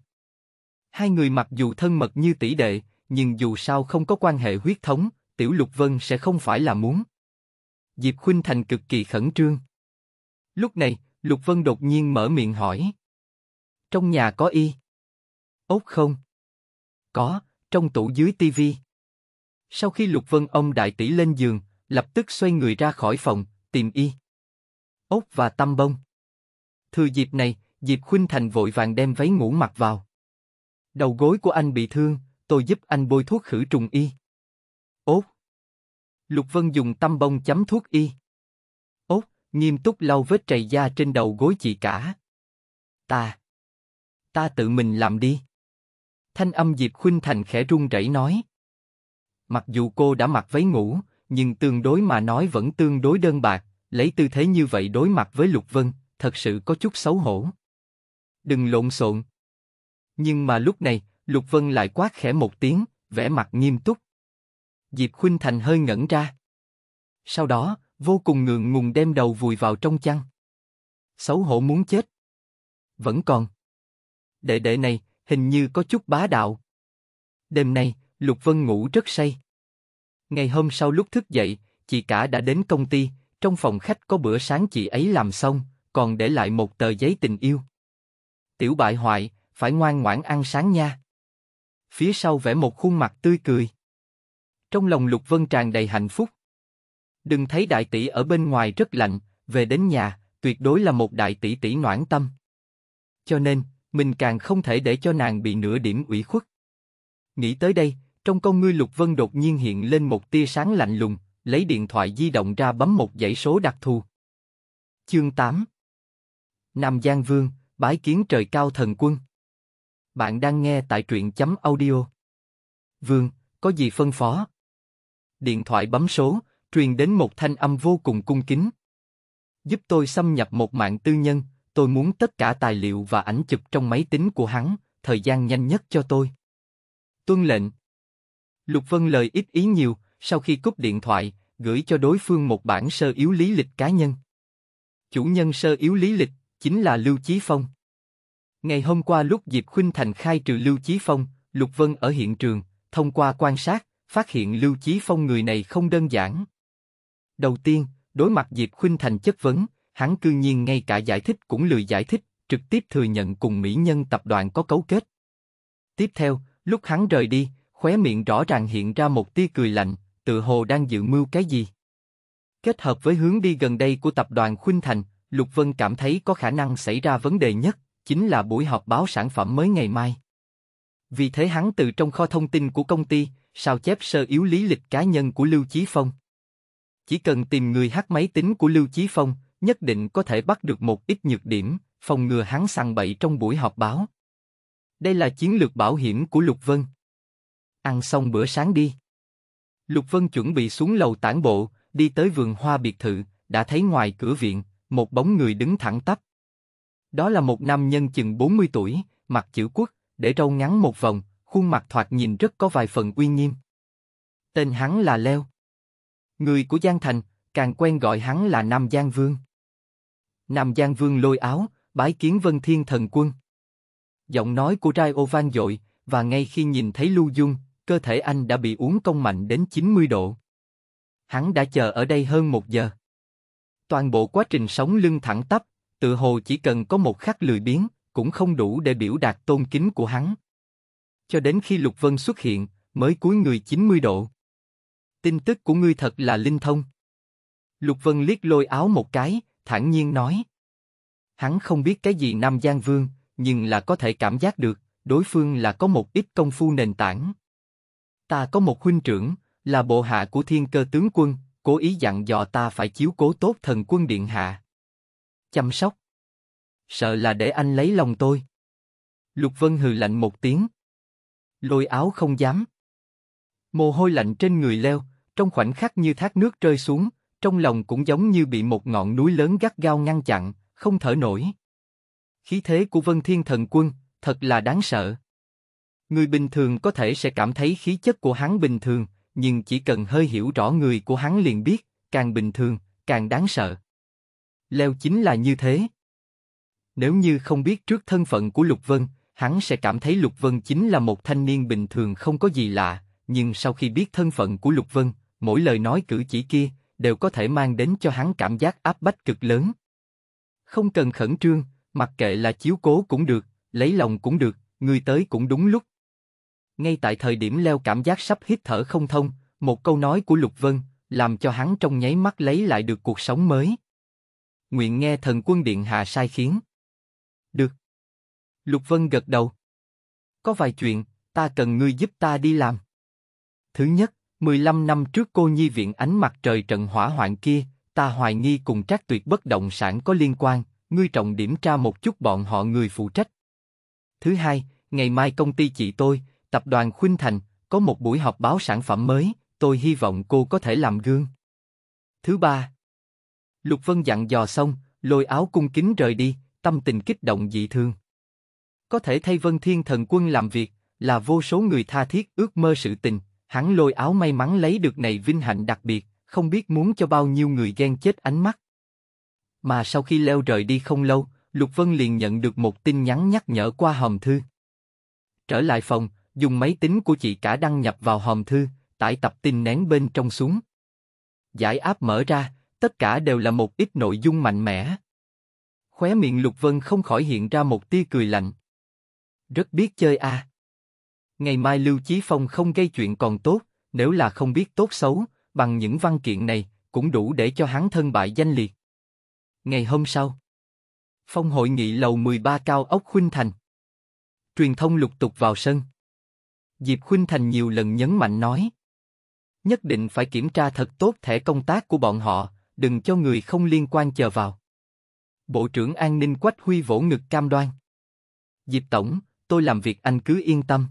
A: Hai người mặc dù thân mật như tỷ đệ, nhưng dù sao không có quan hệ huyết thống, Tiểu Lục Vân sẽ không phải là muốn. Diệp Khuynh Thành cực kỳ khẩn trương. Lúc này, Lục Vân đột nhiên mở miệng hỏi. Trong nhà có y? Ốt không? Có, trong tủ dưới tivi. Sau khi Lục Vân ông đại tỷ lên giường, lập tức xoay người ra khỏi phòng, tìm y. Ốc và tăm bông. Thừa dịp này, Diệp Khuynh Thành vội vàng đem váy ngủ mặc vào. Đầu gối của anh bị thương, tôi giúp anh bôi thuốc khử trùng y. Ốt. Lục Vân dùng tăm bông chấm thuốc y. Ốt, nghiêm túc lau vết trầy da trên đầu gối chị cả. Ta. Ta tự mình làm đi. Thanh âm Diệp Khuynh Thành khẽ run rẩy nói. Mặc dù cô đã mặc váy ngủ, nhưng tương đối mà nói vẫn tương đối đơn bạc, lấy tư thế như vậy đối mặt với Lục Vân, thật sự có chút xấu hổ. Đừng lộn xộn. Nhưng mà lúc này, Lục Vân lại quát khẽ một tiếng, vẻ mặt nghiêm túc. Diệp Khuynh Thành hơi ngẩn ra. Sau đó, vô cùng ngượng ngùng đem đầu vùi vào trong chăn. Xấu hổ muốn chết. Vẫn còn. Đệ đệ này, hình như có chút bá đạo. Đêm nay, Lục Vân ngủ rất say. Ngày hôm sau lúc thức dậy, chị cả đã đến công ty, trong phòng khách có bữa sáng chị ấy làm xong, còn để lại một tờ giấy tình yêu. Tiểu bại hoại, phải ngoan ngoãn ăn sáng nha. Phía sau vẽ một khuôn mặt tươi cười. Trong lòng Lục Vân tràn đầy hạnh phúc. Đừng thấy đại tỷ ở bên ngoài rất lạnh, về đến nhà, tuyệt đối là một đại tỷ tỷ noãn tâm. Cho nên, mình càng không thể để cho nàng bị nửa điểm ủy khuất. Nghĩ tới đây, trong con ngươi Lục Vân đột nhiên hiện lên một tia sáng lạnh lùng, lấy điện thoại di động ra bấm một dãy số đặc thù. Chương 8 Nam Giang Vương, Bái kiến trời cao thần quân. Bạn đang nghe tại truyện chấm audio. Vương, có gì phân phó? Điện thoại bấm số, truyền đến một thanh âm vô cùng cung kính. Giúp tôi xâm nhập một mạng tư nhân, tôi muốn tất cả tài liệu và ảnh chụp trong máy tính của hắn, thời gian nhanh nhất cho tôi. Tuân lệnh. Lục Vân lời ít ý nhiều, sau khi cúp điện thoại, gửi cho đối phương một bản sơ yếu lý lịch cá nhân. Chủ nhân sơ yếu lý lịch chính là Lưu Chí Phong. Ngày hôm qua lúc Diệp Khuynh Thành khai trừ Lưu Chí Phong, Lục Vân ở hiện trường, thông qua quan sát, phát hiện Lưu Chí Phong người này không đơn giản. Đầu tiên, đối mặt Diệp Khuynh Thành chất vấn, hắn cư nhiên ngay cả giải thích cũng lười giải thích, trực tiếp thừa nhận cùng mỹ nhân tập đoàn có cấu kết. Tiếp theo, lúc hắn rời đi, khóe miệng rõ ràng hiện ra một tia cười lạnh, tự hồ đang dự mưu cái gì. Kết hợp với hướng đi gần đây của tập đoàn Khuynh Thành, Lục Vân cảm thấy có khả năng xảy ra vấn đề nhất, chính là buổi họp báo sản phẩm mới ngày mai. Vì thế hắn từ trong kho thông tin của công ty, sao chép sơ yếu lý lịch cá nhân của Lưu Chí Phong. Chỉ cần tìm người hack máy tính của Lưu Chí Phong, nhất định có thể bắt được một ít nhược điểm, phòng ngừa hắn săn bậy trong buổi họp báo. Đây là chiến lược bảo hiểm của Lục Vân ăn xong bữa sáng đi. Lục Vân chuẩn bị xuống lầu tản bộ, đi tới vườn hoa biệt thự, đã thấy ngoài cửa viện, một bóng người đứng thẳng tắp. Đó là một nam nhân chừng 40 tuổi, mặc chữ quốc, để râu ngắn một vòng, khuôn mặt thoạt nhìn rất có vài phần uy nghiêm. Tên hắn là Leo. Người của Giang Thành, càng quen gọi hắn là Nam Giang Vương. Nam Giang Vương lôi áo, bái kiến Vân Thiên Thần Quân. Giọng nói của trai Ô vang dội, và ngay khi nhìn thấy Lưu Dung, cơ thể anh đã bị uống công mạnh đến 90 độ. Hắn đã chờ ở đây hơn một giờ. Toàn bộ quá trình sống lưng thẳng tắp, tự hồ chỉ cần có một khắc lười biếng, cũng không đủ để biểu đạt tôn kính của hắn. Cho đến khi Lục Vân xuất hiện, mới cúi người 90 độ. Tin tức của ngươi thật là linh thông. Lục Vân liếc lôi áo một cái, thản nhiên nói. Hắn không biết cái gì Nam Giang Vương, nhưng là có thể cảm giác được, đối phương là có một ít công phu nền tảng. Ta có một huynh trưởng, là bộ hạ của thiên cơ tướng quân, cố ý dặn dò ta phải chiếu cố tốt thần quân điện hạ. Chăm sóc. Sợ là để anh lấy lòng tôi. Lục Vân hừ lạnh một tiếng. Lôi áo không dám. Mồ hôi lạnh trên người leo, trong khoảnh khắc như thác nước rơi xuống, trong lòng cũng giống như bị một ngọn núi lớn gắt gao ngăn chặn, không thở nổi. Khí thế của Vân Thiên Thần Quân thật là đáng sợ. Người bình thường có thể sẽ cảm thấy khí chất của hắn bình thường, nhưng chỉ cần hơi hiểu rõ người của hắn liền biết, càng bình thường, càng đáng sợ. Leo chính là như thế. Nếu như không biết trước thân phận của Lục Vân, hắn sẽ cảm thấy Lục Vân chính là một thanh niên bình thường không có gì lạ, nhưng sau khi biết thân phận của Lục Vân, mỗi lời nói cử chỉ kia đều có thể mang đến cho hắn cảm giác áp bách cực lớn. Không cần khẩn trương, mặc kệ là chiếu cố cũng được, lấy lòng cũng được, người tới cũng đúng lúc, ngay tại thời điểm Leo cảm giác sắp hít thở không thông, một câu nói của Lục Vân làm cho hắn trong nháy mắt lấy lại được cuộc sống mới. Nguyện nghe thần quân điện hạ sai khiến. Được. Lục Vân gật đầu. Có vài chuyện, ta cần ngươi giúp ta đi làm. Thứ nhất, 15 năm trước cô nhi viện ánh mặt trời trận hỏa hoạn kia, ta hoài nghi cùng trác tuyệt bất động sản có liên quan, ngươi trọng điểm tra một chút bọn họ người phụ trách. Thứ hai, ngày mai công ty chị tôi, Tập đoàn Khuynh Thành, có một buổi họp báo sản phẩm mới, tôi hy vọng cô có thể làm gương. Thứ ba. Lục Vân dặn dò xong, lôi áo cung kính rời đi, tâm tình kích động dị thương Có thể thay Vân Thiên Thần Quân làm việc, là vô số người tha thiết ước mơ sự tình, hắn lôi áo may mắn lấy được này vinh hạnh đặc biệt, không biết muốn cho bao nhiêu người ghen chết ánh mắt. Mà sau khi leo rời đi không lâu, Lục Vân liền nhận được một tin nhắn nhắc nhở qua hòm thư. Trở lại phòng, dùng máy tính của chị cả đăng nhập vào hòm thư, tải tập tin nén bên trong xuống. Giải áp mở ra, tất cả đều là một ít nội dung mạnh mẽ. Khóe miệng Lục Vân không khỏi hiện ra một tia cười lạnh. Rất biết chơi à. Ngày mai Lưu Chí Phong không gây chuyện còn tốt, nếu là không biết tốt xấu, bằng những văn kiện này, cũng đủ để cho hắn thân bại danh liệt. Ngày hôm sau, Phong hội nghị lầu 13 cao ốc Khuynh Thành. Truyền thông lục tục vào sân, Diệp Khuynh Thành nhiều lần nhấn mạnh nói. Nhất định phải kiểm tra thật tốt thẻ công tác của bọn họ, đừng cho người không liên quan chờ vào. Bộ trưởng An ninh Quách Huy vỗ ngực cam đoan. Diệp Tổng, tôi làm việc anh cứ yên tâm.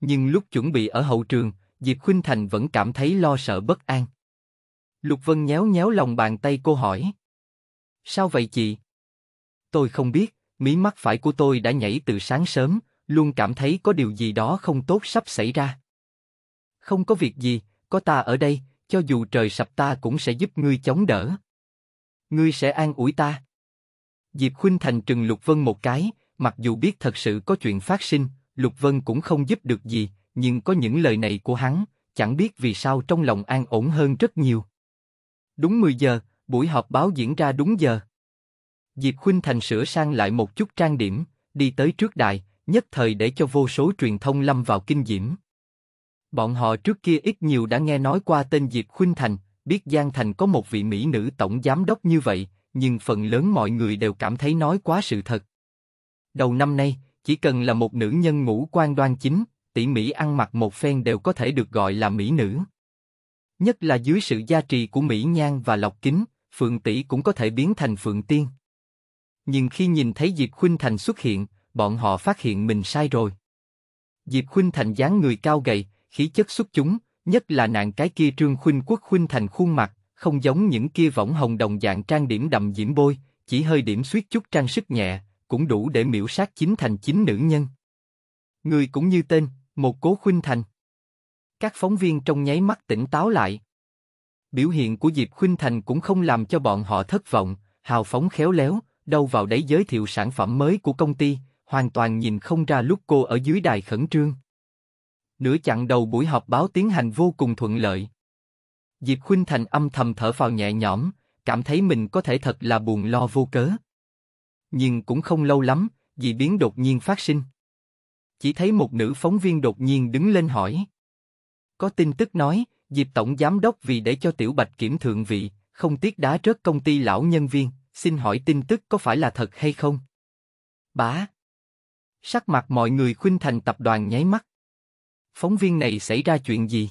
A: Nhưng lúc chuẩn bị ở hậu trường, Diệp Khuynh Thành vẫn cảm thấy lo sợ bất an. Lục Vân nhéo nhéo lòng bàn tay cô hỏi. Sao vậy chị? Tôi không biết, mí mắt phải của tôi đã nhảy từ sáng sớm, luôn cảm thấy có điều gì đó không tốt sắp xảy ra. Không có việc gì, có ta ở đây, cho dù trời sập ta cũng sẽ giúp ngươi chống đỡ. Ngươi sẽ an ủi ta. Diệp Khuynh Thành trừng Lục Vân một cái, mặc dù biết thật sự có chuyện phát sinh, Lục Vân cũng không giúp được gì, nhưng có những lời này của hắn, chẳng biết vì sao trong lòng an ổn hơn rất nhiều. Đúng 10 giờ, buổi họp báo diễn ra đúng giờ. Diệp Khuynh Thành sửa sang lại một chút trang điểm, đi tới trước đài, nhất thời để cho vô số truyền thông lâm vào kinh diễm. Bọn họ trước kia ít nhiều đã nghe nói qua tên Diệp Khuynh Thành, biết Giang Thành có một vị mỹ nữ tổng giám đốc như vậy, nhưng phần lớn mọi người đều cảm thấy nói quá sự thật. Đầu năm nay, chỉ cần là một nữ nhân ngũ quan đoan chính, tỉ mỹ ăn mặc một phen đều có thể được gọi là mỹ nữ. Nhất là dưới sự gia trì của mỹ nhan và lọc kính, phượng tỷ cũng có thể biến thành phượng tiên. Nhưng khi nhìn thấy Diệp Khuynh Thành xuất hiện, bọn họ phát hiện mình sai rồi. Diệp Khuynh Thành dáng người cao gầy, khí chất xuất chúng, nhất là nàng cái kia Trương Khuynh Quốc Khuynh Thành khuôn mặt, không giống những kia võng hồng đồng dạng trang điểm đậm diễm bôi, chỉ hơi điểm suýt chút trang sức nhẹ, cũng đủ để miễu sát chính thành chính nữ nhân. Người cũng như tên, một cố khuynh thành. Các phóng viên trong nháy mắt tỉnh táo lại. Biểu hiện của Diệp Khuynh Thành cũng không làm cho bọn họ thất vọng, hào phóng khéo léo, đâu vào đấy giới thiệu sản phẩm mới của công ty, hoàn toàn nhìn không ra lúc cô ở dưới đài khẩn trương. Nửa chặng đầu buổi họp báo tiến hành vô cùng thuận lợi. Diệp Khuynh Thành âm thầm thở phào nhẹ nhõm, cảm thấy mình có thể thật là buồn lo vô cớ. Nhưng cũng không lâu lắm, dị biến đột nhiên phát sinh. Chỉ thấy một nữ phóng viên đột nhiên đứng lên hỏi. Có tin tức nói, Diệp Tổng Giám Đốc vì để cho Tiểu Bạch kiểm thượng vị, không tiếc đá rớt công ty lão nhân viên, xin hỏi tin tức có phải là thật hay không? Bá! Sắc mặt mọi người khuynh thành tập đoàn nháy mắt. Phóng viên này xảy ra chuyện gì?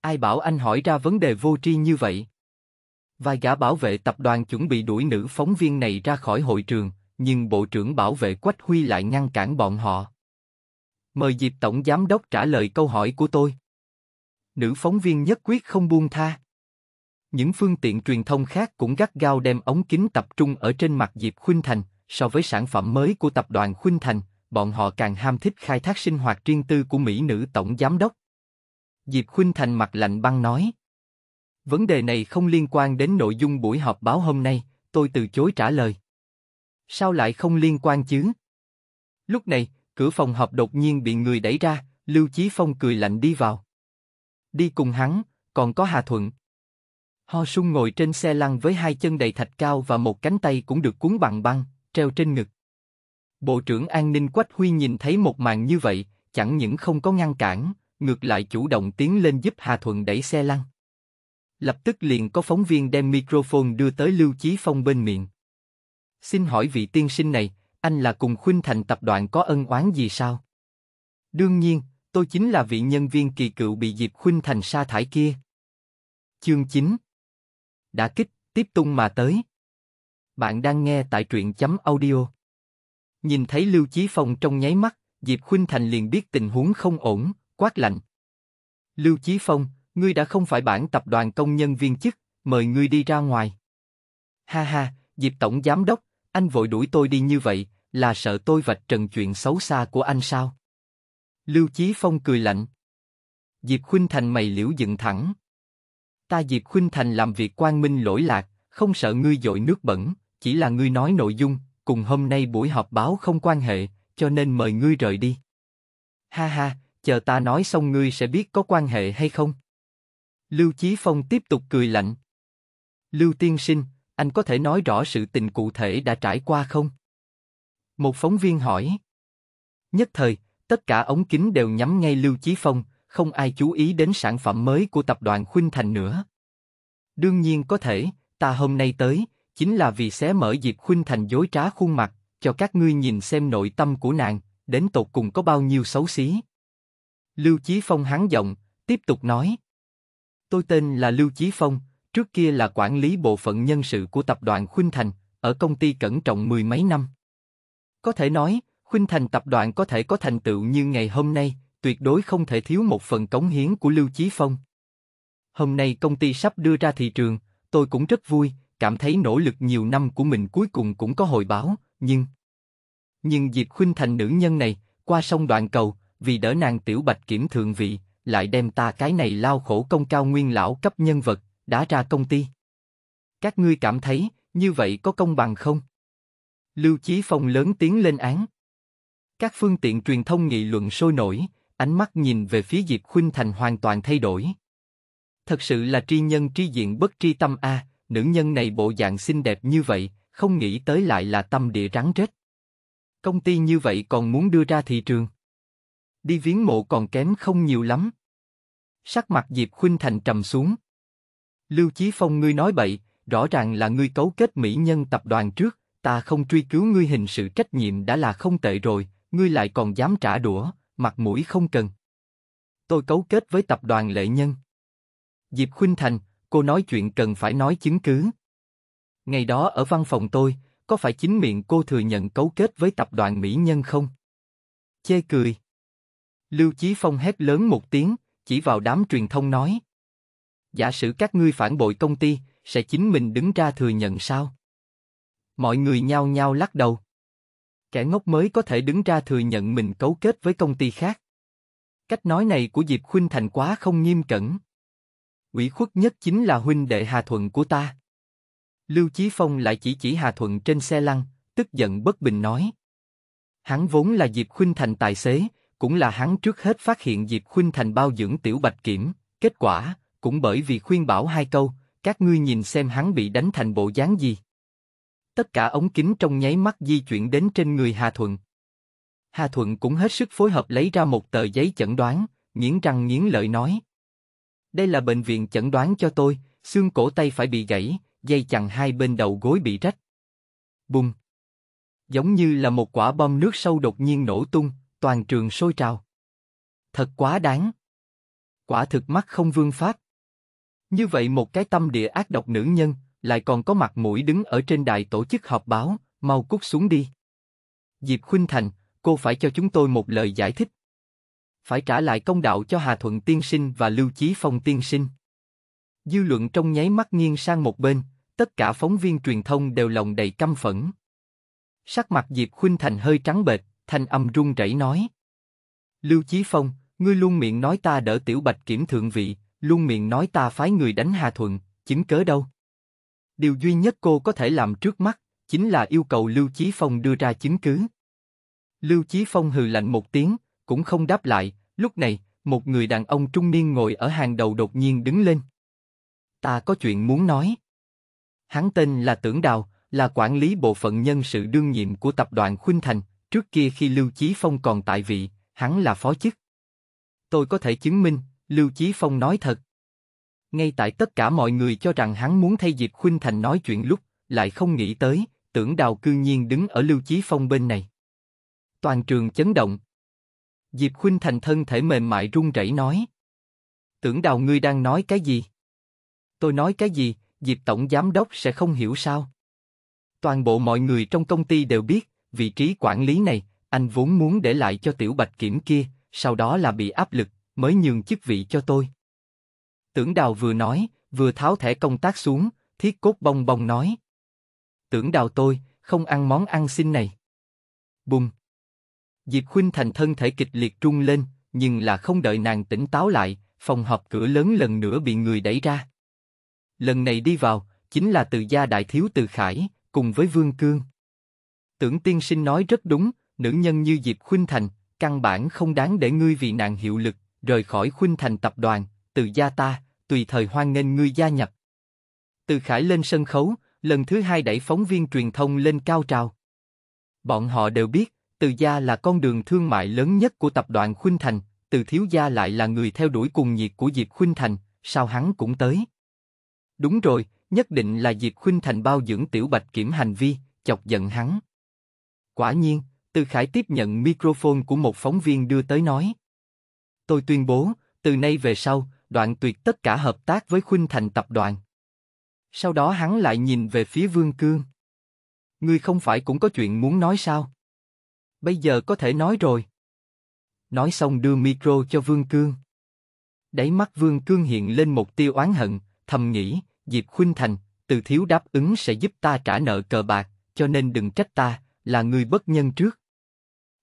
A: Ai bảo anh hỏi ra vấn đề vô tri như vậy? Vài gã bảo vệ tập đoàn chuẩn bị đuổi nữ phóng viên này ra khỏi hội trường, nhưng Bộ trưởng Bảo vệ Quách Huy lại ngăn cản bọn họ. Mời Diệp Tổng Giám đốc trả lời câu hỏi của tôi. Nữ phóng viên nhất quyết không buông tha. Những phương tiện truyền thông khác cũng gắt gao đem ống kính tập trung ở trên mặt Diệp Khuynh Thành, so với sản phẩm mới của tập đoàn Khuynh Thành, bọn họ càng ham thích khai thác sinh hoạt riêng tư của mỹ nữ tổng giám đốc. Diệp Khuynh Thành mặt lạnh băng nói. Vấn đề này không liên quan đến nội dung buổi họp báo hôm nay, tôi từ chối trả lời. Sao lại không liên quan chứ? Lúc này, cửa phòng họp đột nhiên bị người đẩy ra, Lưu Chí Phong cười lạnh đi vào. Đi cùng hắn, còn có Hà Thuận. Ho Sung ngồi trên xe lăn với hai chân đầy thạch cao và một cánh tay cũng được cuốn bằng băng, treo trên ngực. Bộ trưởng An ninh Quách Huy nhìn thấy một màn như vậy, chẳng những không có ngăn cản, ngược lại chủ động tiến lên giúp Hà Thuận đẩy xe lăn. Lập tức liền có phóng viên đem microphone đưa tới Lưu Chí Phong bên miệng. Xin hỏi vị tiên sinh này, anh là cùng Khuynh Thành tập đoàn có ân oán gì sao? Đương nhiên, tôi chính là vị nhân viên kỳ cựu bị Dịp Khuynh Thành sa thải kia. Chương 9 Đã kích, tiếp tung mà tới. Bạn đang nghe tại truyện chấm audio. Nhìn thấy Lưu Chí Phong trong nháy mắt, Diệp Khuynh Thành liền biết tình huống không ổn, quát lạnh. Lưu Chí Phong, ngươi đã không phải bản tập đoàn công nhân viên chức, mời ngươi đi ra ngoài. Ha ha, Diệp Tổng Giám Đốc, anh vội đuổi tôi đi như vậy, là sợ tôi vạch trần chuyện xấu xa của anh sao? Lưu Chí Phong cười lạnh. Diệp Khuynh Thành mày liễu dựng thẳng. Ta Diệp Khuynh Thành làm việc quan minh lỗi lạc, không sợ ngươi dội nước bẩn, chỉ là ngươi nói nội dung, cùng hôm nay buổi họp báo không quan hệ, cho nên mời ngươi rời đi. Ha ha, chờ ta nói xong ngươi sẽ biết có quan hệ hay không. Lưu Chí Phong tiếp tục cười lạnh. Lưu Tiên Sinh, anh có thể nói rõ sự tình cụ thể đã trải qua không? Một phóng viên hỏi. Nhất thời, tất cả ống kính đều nhắm ngay Lưu Chí Phong, không ai chú ý đến sản phẩm mới của tập đoàn Khuynh Thành nữa. Đương nhiên có thể, ta hôm nay tới, chính là vì xé mở Diệp Khuynh Thành dối trá khuôn mặt, cho các ngươi nhìn xem nội tâm của nàng, đến tột cùng có bao nhiêu xấu xí. Lưu Chí Phong hắn giọng, tiếp tục nói. Tôi tên là Lưu Chí Phong, trước kia là quản lý bộ phận nhân sự của tập đoàn Khuynh Thành, ở công ty cẩn trọng mười mấy năm. Có thể nói, Khuynh Thành tập đoàn có thể có thành tựu như ngày hôm nay, tuyệt đối không thể thiếu một phần cống hiến của Lưu Chí Phong. Hôm nay công ty sắp đưa ra thị trường, tôi cũng rất vui, cảm thấy nỗ lực nhiều năm của mình cuối cùng cũng có hồi báo, nhưng... Nhưng Diệp Khuynh thành nữ nhân này, qua sông đoạn cầu, vì đỡ nàng tiểu bạch kiểm thượng vị, lại đem ta cái này lao khổ công cao nguyên lão cấp nhân vật, đã ra công ty. Các ngươi cảm thấy, như vậy có công bằng không? Lưu Chí Phong lớn tiếng lên án. Các phương tiện truyền thông nghị luận sôi nổi, ánh mắt nhìn về phía Diệp Khuynh Thành hoàn toàn thay đổi. Thật sự là tri nhân tri diện bất tri tâm a, à, nữ nhân này bộ dạng xinh đẹp như vậy, không nghĩ tới lại là tâm địa rắn rết. Công ty như vậy còn muốn đưa ra thị trường. Đi viếng mộ còn kém không nhiều lắm. Sắc mặt Diệp Khuynh Thành trầm xuống. Lưu Chí Phong ngươi nói bậy, rõ ràng là ngươi cấu kết mỹ nhân tập đoàn trước, ta không truy cứu ngươi hình sự trách nhiệm đã là không tệ rồi, ngươi lại còn dám trả đũa, mặt mũi không cần. Tôi cấu kết với tập đoàn lệ nhân. Diệp Khuynh Thành, cô nói chuyện cần phải nói chứng cứ. Ngày đó ở văn phòng tôi, có phải chính miệng cô thừa nhận cấu kết với tập đoàn mỹ nhân không? Chê cười. Lưu Chí Phong hét lớn một tiếng, chỉ vào đám truyền thông nói. Giả sử các ngươi phản bội công ty, sẽ chính mình đứng ra thừa nhận sao? Mọi người nhao nhao lắc đầu. Kẻ ngốc mới có thể đứng ra thừa nhận mình cấu kết với công ty khác. Cách nói này của Diệp Khuynh Thành quá không nghiêm cẩn ủy khuất nhất chính là huynh đệ Hà Thuận của ta. Lưu Chí Phong lại chỉ chỉ Hà Thuận trên xe lăn, tức giận bất bình nói. Hắn vốn là Diệp Khuynh Thành tài xế, cũng là hắn trước hết phát hiện Diệp Khuynh Thành bao dưỡng tiểu bạch kiểm, kết quả, cũng bởi vì khuyên bảo hai câu, các ngươi nhìn xem hắn bị đánh thành bộ dáng gì. Tất cả ống kính trong nháy mắt di chuyển đến trên người Hà Thuận. Hà Thuận cũng hết sức phối hợp lấy ra một tờ giấy chẩn đoán, nghiến răng nghiến lợi nói. Đây là bệnh viện chẩn đoán cho tôi, xương cổ tay phải bị gãy, dây chằng hai bên đầu gối bị rách. Bùng! Giống như là một quả bom nước sâu đột nhiên nổ tung, toàn trường sôi trào. Thật quá đáng! Quả thực mắt không vương phát. Như vậy một cái tâm địa ác độc nữ nhân, lại còn có mặt mũi đứng ở trên đài tổ chức họp báo, mau cút xuống đi. Diệp Khuynh Thành, cô phải cho chúng tôi một lời giải thích phải trả lại công đạo cho Hà Thuận tiên sinh và Lưu Chí Phong tiên sinh. Dư luận trong nháy mắt nghiêng sang một bên, tất cả phóng viên truyền thông đều lòng đầy căm phẫn. Sắc mặt Diệp Khuynh Thành hơi trắng bệch, thanh âm run rẩy nói: "Lưu Chí Phong, ngươi luôn miệng nói ta đỡ Tiểu Bạch kiểm thượng vị, luôn miệng nói ta phái người đánh Hà Thuận, chứng cớ đâu?" Điều duy nhất cô có thể làm trước mắt chính là yêu cầu Lưu Chí Phong đưa ra chứng cứ. Lưu Chí Phong hừ lạnh một tiếng, cũng không đáp lại, lúc này, một người đàn ông trung niên ngồi ở hàng đầu đột nhiên đứng lên. Ta có chuyện muốn nói. Hắn tên là Tưởng Đào, là quản lý bộ phận nhân sự đương nhiệm của tập đoàn Khuynh Thành, trước kia khi Lưu Chí Phong còn tại vị, hắn là phó chức. Tôi có thể chứng minh, Lưu Chí Phong nói thật. Ngay tại tất cả mọi người cho rằng hắn muốn thay Diệp Khuynh Thành nói chuyện lúc, lại không nghĩ tới, tưởng đào cư nhiên đứng ở Lưu Chí Phong bên này. Toàn trường chấn động, Diệp Khuynh Thành thân thể mềm mại run rẩy nói. Tưởng đào ngươi đang nói cái gì? Tôi nói cái gì, Diệp Tổng Giám Đốc sẽ không hiểu sao? Toàn bộ mọi người trong công ty đều biết, vị trí quản lý này, anh vốn muốn để lại cho tiểu bạch kiểm kia, sau đó là bị áp lực, mới nhường chức vị cho tôi. Tưởng đào vừa nói, vừa tháo thẻ công tác xuống, thiết cốt bong bong nói. Tưởng đào tôi, không ăn món ăn xin này. Bùng, Diệp Khuynh Thành thân thể kịch liệt trung lên, nhưng là không đợi nàng tỉnh táo lại, phòng họp cửa lớn lần nữa bị người đẩy ra. Lần này đi vào, chính là từ gia đại thiếu từ Khải, cùng với Vương Cương. Tưởng tiên sinh nói rất đúng, nữ nhân như Diệp Khuynh Thành, căn bản không đáng để ngươi vì nàng hiệu lực, rời khỏi Khuynh Thành tập đoàn, từ gia ta, tùy thời hoan nghênh ngươi gia nhập. Từ Khải lên sân khấu, lần thứ hai đẩy phóng viên truyền thông lên cao trào. Bọn họ đều biết, từ gia là con đường thương mại lớn nhất của tập đoàn Khuynh Thành, từ thiếu gia lại là người theo đuổi cùng nhiệt của Diệp Khuynh Thành, sao hắn cũng tới. Đúng rồi, nhất định là Diệp Khuynh Thành bao dưỡng Tiểu Bạch kiểm hành vi, chọc giận hắn. Quả nhiên, Từ Khải tiếp nhận microphone của một phóng viên đưa tới nói. Tôi tuyên bố, từ nay về sau, đoạn tuyệt tất cả hợp tác với Khuynh Thành tập đoàn. Sau đó hắn lại nhìn về phía Vương Cương. Ngươi không phải cũng có chuyện muốn nói sao? Bây giờ có thể nói rồi. Nói xong đưa micro cho Vương Cương. Đáy mắt Vương Cương hiện lên một tiêu oán hận, thầm nghĩ, Diệp Khuynh Thành, từ thiếu đáp ứng sẽ giúp ta trả nợ cờ bạc, cho nên đừng trách ta, là người bất nhân trước.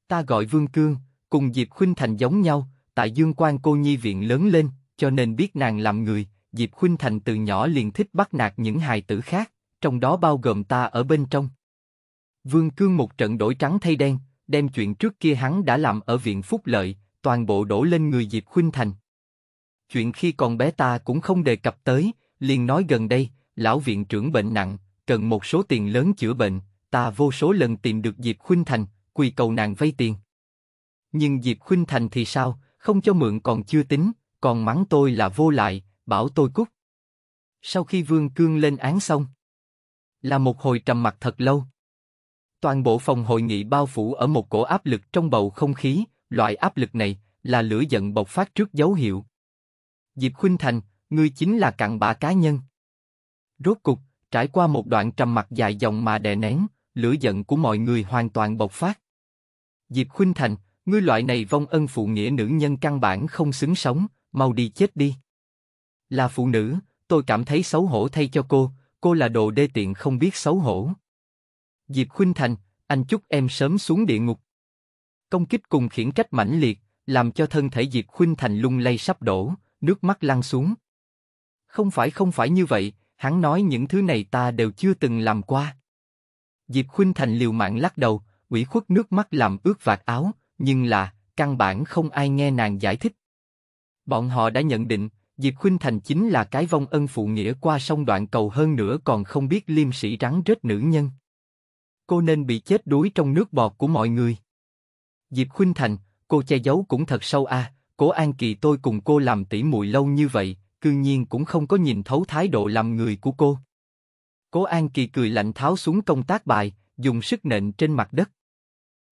A: Ta gọi Vương Cương, cùng Diệp Khuynh Thành giống nhau, tại Dương Quan cô nhi viện lớn lên, cho nên biết nàng làm người, Diệp Khuynh Thành từ nhỏ liền thích bắt nạt những hài tử khác, trong đó bao gồm ta ở bên trong. Vương Cương một trận đổi trắng thay đen, đem chuyện trước kia hắn đã làm ở viện phúc lợi, toàn bộ đổ lên người Diệp Khuynh Thành. Chuyện khi còn bé ta cũng không đề cập tới, liền nói gần đây, lão viện trưởng bệnh nặng, cần một số tiền lớn chữa bệnh, ta vô số lần tìm được Diệp Khuynh Thành, quỳ cầu nàng vay tiền. Nhưng Diệp Khuynh Thành thì sao, không cho mượn còn chưa tính, còn mắng tôi là vô lại, bảo tôi cút. Sau khi Vương Cương lên án xong, là một hồi trầm mặt thật lâu. Toàn bộ phòng hội nghị bao phủ ở một cổ áp lực trong bầu không khí, loại áp lực này là lửa giận bộc phát trước dấu hiệu. Diệp Khuynh Thành, ngươi chính là cặn bã cá nhân. Rốt cục, trải qua một đoạn trầm mặc dài dòng mà đè nén, lửa giận của mọi người hoàn toàn bộc phát. Diệp Khuynh Thành, ngươi loại này vong ân phụ nghĩa nữ nhân căn bản không xứng sống, mau đi chết đi. Là phụ nữ, tôi cảm thấy xấu hổ thay cho cô, cô là đồ đê tiện không biết xấu hổ. Diệp Khuynh Thành, anh chúc em sớm xuống địa ngục. Công kích cùng khiển trách mãnh liệt, làm cho thân thể Diệp Khuynh Thành lung lay sắp đổ, nước mắt lăn xuống. Không phải không phải như vậy, hắn nói những thứ này ta đều chưa từng làm qua. Diệp Khuynh Thành liều mạng lắc đầu, ủy khuất nước mắt làm ướt vạt áo, nhưng là, căn bản không ai nghe nàng giải thích. Bọn họ đã nhận định, Diệp Khuynh Thành chính là cái vong ân phụ nghĩa qua sông đoạn cầu hơn nữa còn không biết liêm sĩ rắn rết nữ nhân cô nên bị chết đuối trong nước bọt của mọi người. Diệp Khuynh Thành, cô che giấu cũng thật sâu a. À, Cố An Kỳ tôi cùng cô làm tỷ muội lâu như vậy, cương nhiên cũng không có nhìn thấu thái độ làm người của cô. Cố An Kỳ cười lạnh tháo xuống công tác bài, dùng sức nện trên mặt đất.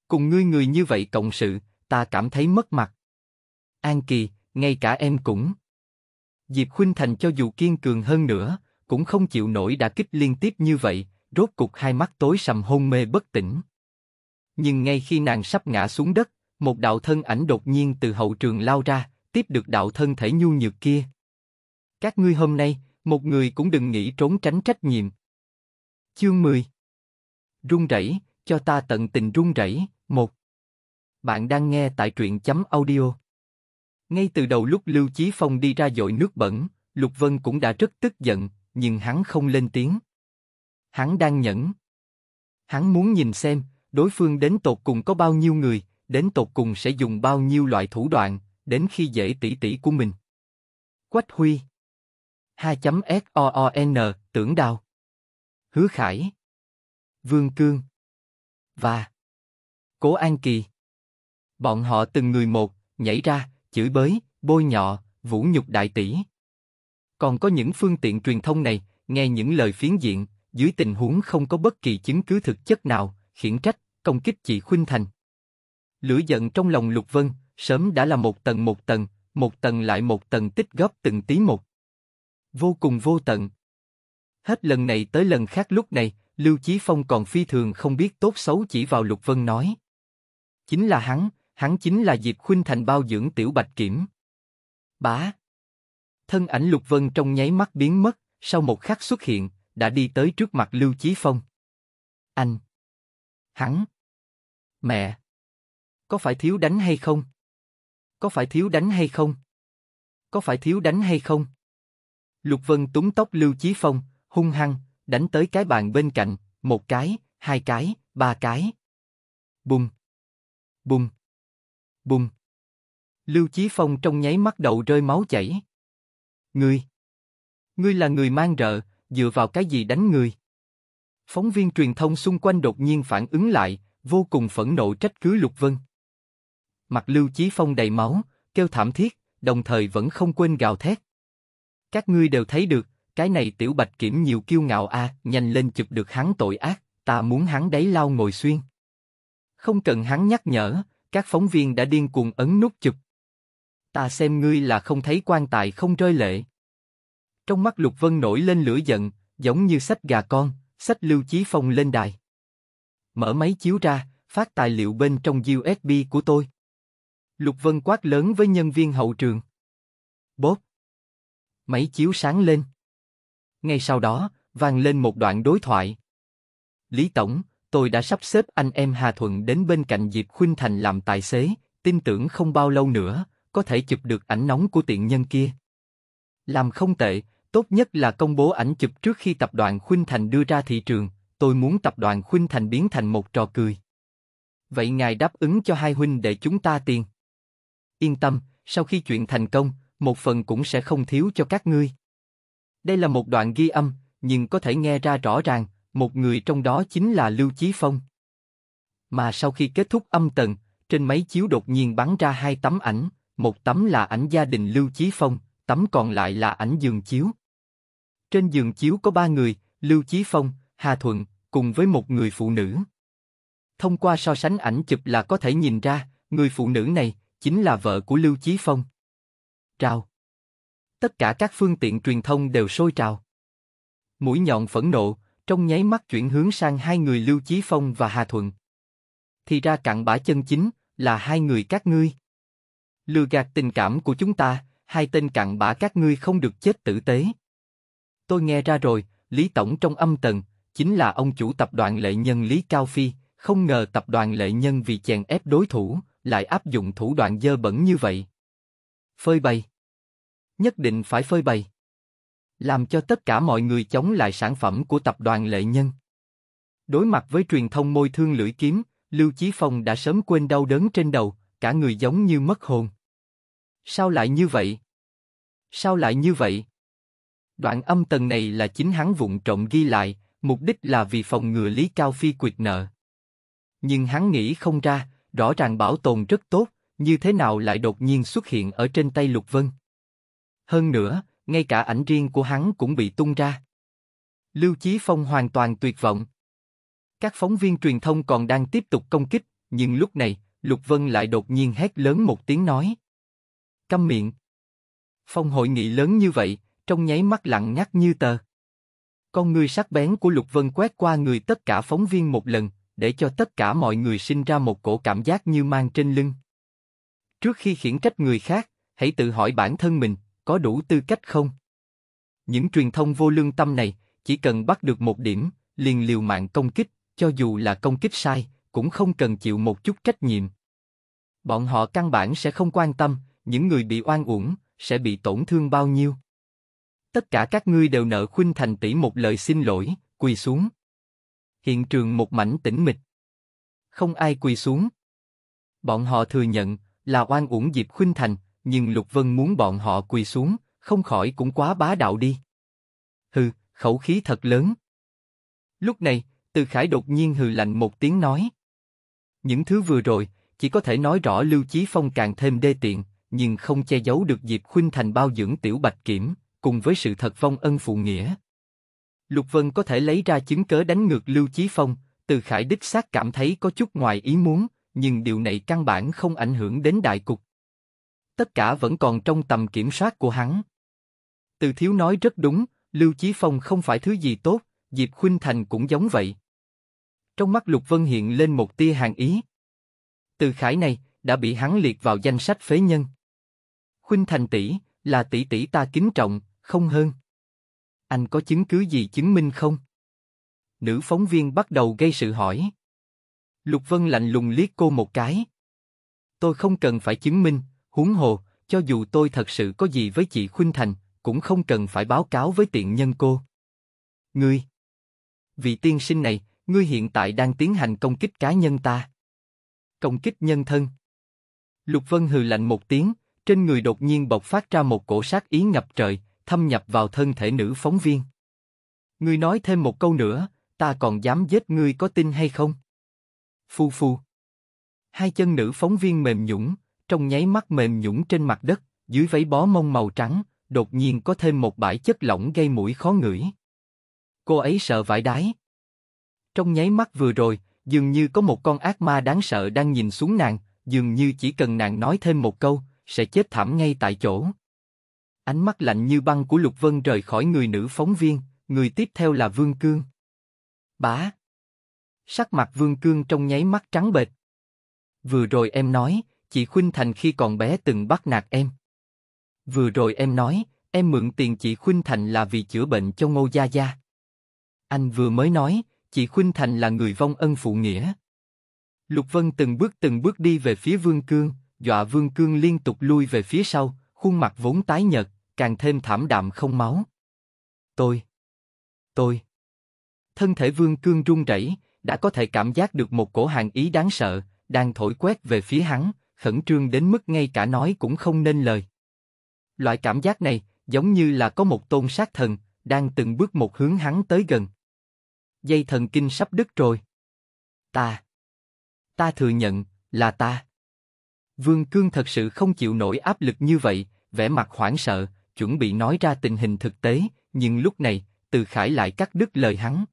A: Cùng ngươi người như vậy cộng sự, ta cảm thấy mất mặt. An Kỳ, ngay cả em cũng. Diệp Khuynh Thành cho dù kiên cường hơn nữa, cũng không chịu nổi đã kích liên tiếp như vậy, rốt cục hai mắt tối sầm hôn mê bất tỉnh. Nhưng ngay khi nàng sắp ngã xuống đất, một đạo thân ảnh đột nhiên từ hậu trường lao ra, tiếp được đạo thân thể nhu nhược kia. Các ngươi hôm nay, một người cũng đừng nghĩ trốn tránh trách nhiệm. Chương 10 Rung rẩy, cho ta tận tình rung rẩy, một. Bạn đang nghe tại truyện chấm audio. Ngay từ đầu lúc Lưu Chí Phong đi ra dội nước bẩn, Lục Vân cũng đã rất tức giận, nhưng hắn không lên tiếng. Hắn đang nhẫn. Hắn muốn nhìn xem, đối phương đến tột cùng có bao nhiêu người, đến tột cùng sẽ dùng bao nhiêu loại thủ đoạn, đến khi dễ tỷ tỷ của mình. Quách Huy 2.SOON, tưởng đào. Hứa Khải. Vương Cương. Và. Cố An Kỳ. Bọn họ từng người một, nhảy ra, chửi bới, bôi nhọ, vũ nhục đại tỷ. Còn có những phương tiện truyền thông này, nghe những lời phiến diện, dưới tình huống không có bất kỳ chứng cứ thực chất nào, khiển trách, công kích chị Khuynh Thành. Lửa giận trong lòng Lục Vân, sớm đã là một tầng một tầng, một tầng lại một tầng tích góp từng tí một. Vô cùng vô tận. Hết lần này tới lần khác lúc này, Lưu Chí Phong còn phi thường không biết tốt xấu chỉ vào Lục Vân nói. Chính là hắn, hắn chính là Diệp Khuynh Thành bao dưỡng Tiểu Bạch Kiểm. Bá. Thân ảnh Lục Vân trong nháy mắt biến mất, sau một khắc xuất hiện, đã đi tới trước mặt Lưu Chí Phong. Anh, hắn, mẹ, có phải thiếu đánh hay không? Có phải thiếu đánh hay không? Có phải thiếu đánh hay không? Lục Vân túng tóc Lưu Chí Phong, hung hăng đánh tới cái bàn bên cạnh, một cái, hai cái, ba cái. Bùng, bùng, bùng. Lưu Chí Phong trong nháy mắt đầu rơi máu chảy. Ngươi, ngươi là người mang rợ, dựa vào cái gì đánh người? Phóng viên truyền thông xung quanh đột nhiên phản ứng lại, vô cùng phẫn nộ trách cứ Lục Vân. Mặt Lưu Chí Phong đầy máu, kêu thảm thiết, đồng thời vẫn không quên gào thét. Các ngươi đều thấy được, cái này tiểu bạch kiểm nhiều kiêu ngạo a, à, nhanh lên chụp được hắn tội ác, ta muốn hắn đáy lao ngồi xuyên. Không cần hắn nhắc nhở, các phóng viên đã điên cuồng ấn nút chụp. Ta xem ngươi là không thấy quan tài không rơi lệ. Trong mắt Lục Vân nổi lên lửa giận, giống như sách gà con, sách Lưu Chí Phong lên đài. Mở máy chiếu ra, phát tài liệu bên trong USB của tôi. Lục Vân quát lớn với nhân viên hậu trường. Bốp. Máy chiếu sáng lên. Ngay sau đó, vang lên một đoạn đối thoại. Lý Tổng, tôi đã sắp xếp anh em Hà Thuận đến bên cạnh Diệp Khuynh Thành làm tài xế, tin tưởng không bao lâu nữa, có thể chụp được ảnh nóng của tiện nhân kia. Làm không tệ, tốt nhất là công bố ảnh chụp trước khi tập đoàn Khuynh Thành đưa ra thị trường, tôi muốn tập đoàn Khuynh Thành biến thành một trò cười. Vậy ngài đáp ứng cho hai huynh để chúng ta tiền. Yên tâm, sau khi chuyện thành công, một phần cũng sẽ không thiếu cho các ngươi. Đây là một đoạn ghi âm, nhưng có thể nghe ra rõ ràng, một người trong đó chính là Lưu Chí Phong. Mà sau khi kết thúc âm tần, trên máy chiếu đột nhiên bắn ra hai tấm ảnh, một tấm là ảnh gia đình Lưu Chí Phong, tấm còn lại là ảnh giường chiếu. Trên giường chiếu có ba người, Lưu Chí Phong, Hà Thuận, cùng với một người phụ nữ. Thông qua so sánh ảnh chụp là có thể nhìn ra, người phụ nữ này chính là vợ của Lưu Chí Phong. Trào. Tất cả các phương tiện truyền thông đều sôi trào. Mũi nhọn phẫn nộ, trong nháy mắt chuyển hướng sang hai người Lưu Chí Phong và Hà Thuận. Thì ra cặn bã chân chính là hai người các ngươi. Lừa gạt tình cảm của chúng ta, hai tên cặn bã các ngươi không được chết tử tế. Tôi nghe ra rồi, Lý Tổng trong âm tần, chính là ông chủ tập đoàn lệ nhân Lý Cao Phi, không ngờ tập đoàn lệ nhân vì chèn ép đối thủ, lại áp dụng thủ đoạn dơ bẩn như vậy. Phơi bày. Nhất định phải phơi bày. Làm cho tất cả mọi người chống lại sản phẩm của tập đoàn lệ nhân. Đối mặt với truyền thông môi thương lưỡi kiếm, Lưu Chí Phong đã sớm quên đau đớn trên đầu, cả người giống như mất hồn. Sao lại như vậy? Sao lại như vậy? Đoạn âm tần này là chính hắn vụng trộm ghi lại, mục đích là vì phòng ngừa Lý Cao Phi quyệt nợ. Nhưng hắn nghĩ không ra, rõ ràng bảo tồn rất tốt, như thế nào lại đột nhiên xuất hiện ở trên tay Lục Vân. Hơn nữa, ngay cả ảnh riêng của hắn cũng bị tung ra. Lưu Chí Phong hoàn toàn tuyệt vọng. Các phóng viên truyền thông còn đang tiếp tục công kích, nhưng lúc này, Lục Vân lại đột nhiên hét lớn một tiếng nói câm miệng. Phong hội nghị lớn như vậy, trong nháy mắt lặng ngắt như tờ. Con người sắc bén của Lục Vân quét qua người tất cả phóng viên một lần, để cho tất cả mọi người sinh ra một cổ cảm giác như mang trên lưng. Trước khi khiển trách người khác, hãy tự hỏi bản thân mình, có đủ tư cách không? Những truyền thông vô lương tâm này, chỉ cần bắt được một điểm, liền liều mạng công kích, cho dù là công kích sai, cũng không cần chịu một chút trách nhiệm. Bọn họ căn bản sẽ không quan tâm, những người bị oan uổng sẽ bị tổn thương bao nhiêu. Tất cả các ngươi đều nợ Khuynh Thành tỷ một lời xin lỗi, quỳ xuống. Hiện trường một mảnh tĩnh mịch. Không ai quỳ xuống. Bọn họ thừa nhận là oan uổng dịp Khuynh Thành, nhưng Lục Vân muốn bọn họ quỳ xuống, không khỏi cũng quá bá đạo đi. Hừ, khẩu khí thật lớn. Lúc này, Từ Khải đột nhiên hừ lạnh một tiếng nói. Những thứ vừa rồi, chỉ có thể nói rõ Lưu Chí Phong càng thêm đê tiện, nhưng không che giấu được Diệp Khuynh Thành bao dưỡng Tiểu Bạch Kiểm, cùng với sự thật vong ân phụ nghĩa. Lục Vân có thể lấy ra chứng cớ đánh ngược Lưu Chí Phong, Từ Khải đích xác cảm thấy có chút ngoài ý muốn, nhưng điều này căn bản không ảnh hưởng đến đại cục. Tất cả vẫn còn trong tầm kiểm soát của hắn. Từ Thiếu nói rất đúng, Lưu Chí Phong không phải thứ gì tốt, Diệp Khuynh Thành cũng giống vậy. Trong mắt Lục Vân hiện lên một tia hàn ý. Từ Khải này đã bị hắn liệt vào danh sách phế nhân. Khuynh Thành tỷ, là tỷ tỷ ta kính trọng, không hơn. Anh có chứng cứ gì chứng minh không? Nữ phóng viên bắt đầu gây sự hỏi. Lục Vân lạnh lùng liếc cô một cái. Tôi không cần phải chứng minh, huống hồ, cho dù tôi thật sự có gì với chị Khuynh Thành, cũng không cần phải báo cáo với tiện nhân cô. Ngươi, vị tiên sinh này, ngươi hiện tại đang tiến hành công kích cá nhân ta. Công kích nhân thân. Lục Vân hừ lạnh một tiếng, trên người đột nhiên bộc phát ra một cổ sát ý ngập trời, thâm nhập vào thân thể nữ phóng viên. người nói thêm một câu nữa, ta còn dám giết ngươi có tin hay không? Phu phu. Hai chân nữ phóng viên mềm nhũng, trong nháy mắt mềm nhũng trên mặt đất, dưới váy bó mông màu trắng, đột nhiên có thêm một bãi chất lỏng gây mũi khó ngửi. Cô ấy sợ vải đái. Trong nháy mắt vừa rồi, dường như có một con ác ma đáng sợ đang nhìn xuống nàng, dường như chỉ cần nàng nói thêm một câu, sẽ chết thảm ngay tại chỗ. Ánh mắt lạnh như băng của Lục Vân rời khỏi người nữ phóng viên, người tiếp theo là Vương Cương. Bá. Sắc mặt Vương Cương trong nháy mắt trắng bệch. Vừa rồi em nói, chị Khuynh Thành khi còn bé từng bắt nạt em. Vừa rồi em nói, em mượn tiền chị Khuynh Thành là vì chữa bệnh cho Ngô Gia Gia. Anh vừa mới nói, chị Khuynh Thành là người vong ân phụ nghĩa. Lục Vân từng bước từng bước đi về phía Vương Cương, dọa Vương Cương liên tục lui về phía sau, khuôn mặt vốn tái nhợt, càng thêm thảm đạm không máu. Tôi, tôi. Thân thể Vương Cương run rẩy, đã có thể cảm giác được một cổ hàng ý đáng sợ, đang thổi quét về phía hắn, khẩn trương đến mức ngay cả nói cũng không nên lời. Loại cảm giác này giống như là có một tôn sát thần đang từng bước một hướng hắn tới gần. Dây thần kinh sắp đứt rồi. Ta, ta thừa nhận là ta. Vương Cương thật sự không chịu nổi áp lực như vậy, vẻ mặt hoảng sợ, chuẩn bị nói ra tình hình thực tế, nhưng lúc này, Từ Khải lại cắt đứt lời hắn.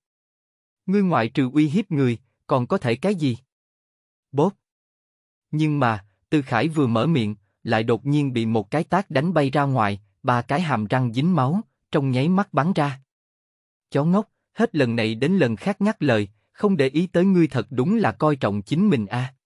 A: Ngươi ngoại trừ uy hiếp người, còn có thể cái gì? Bốp! Nhưng mà, Từ Khải vừa mở miệng, lại đột nhiên bị một cái tác đánh bay ra ngoài, ba cái hàm răng dính máu, trong nháy mắt bắn ra. Chó ngốc, hết lần này đến lần khác ngắt lời, không để ý tới ngươi thật đúng là coi trọng chính mình a. À.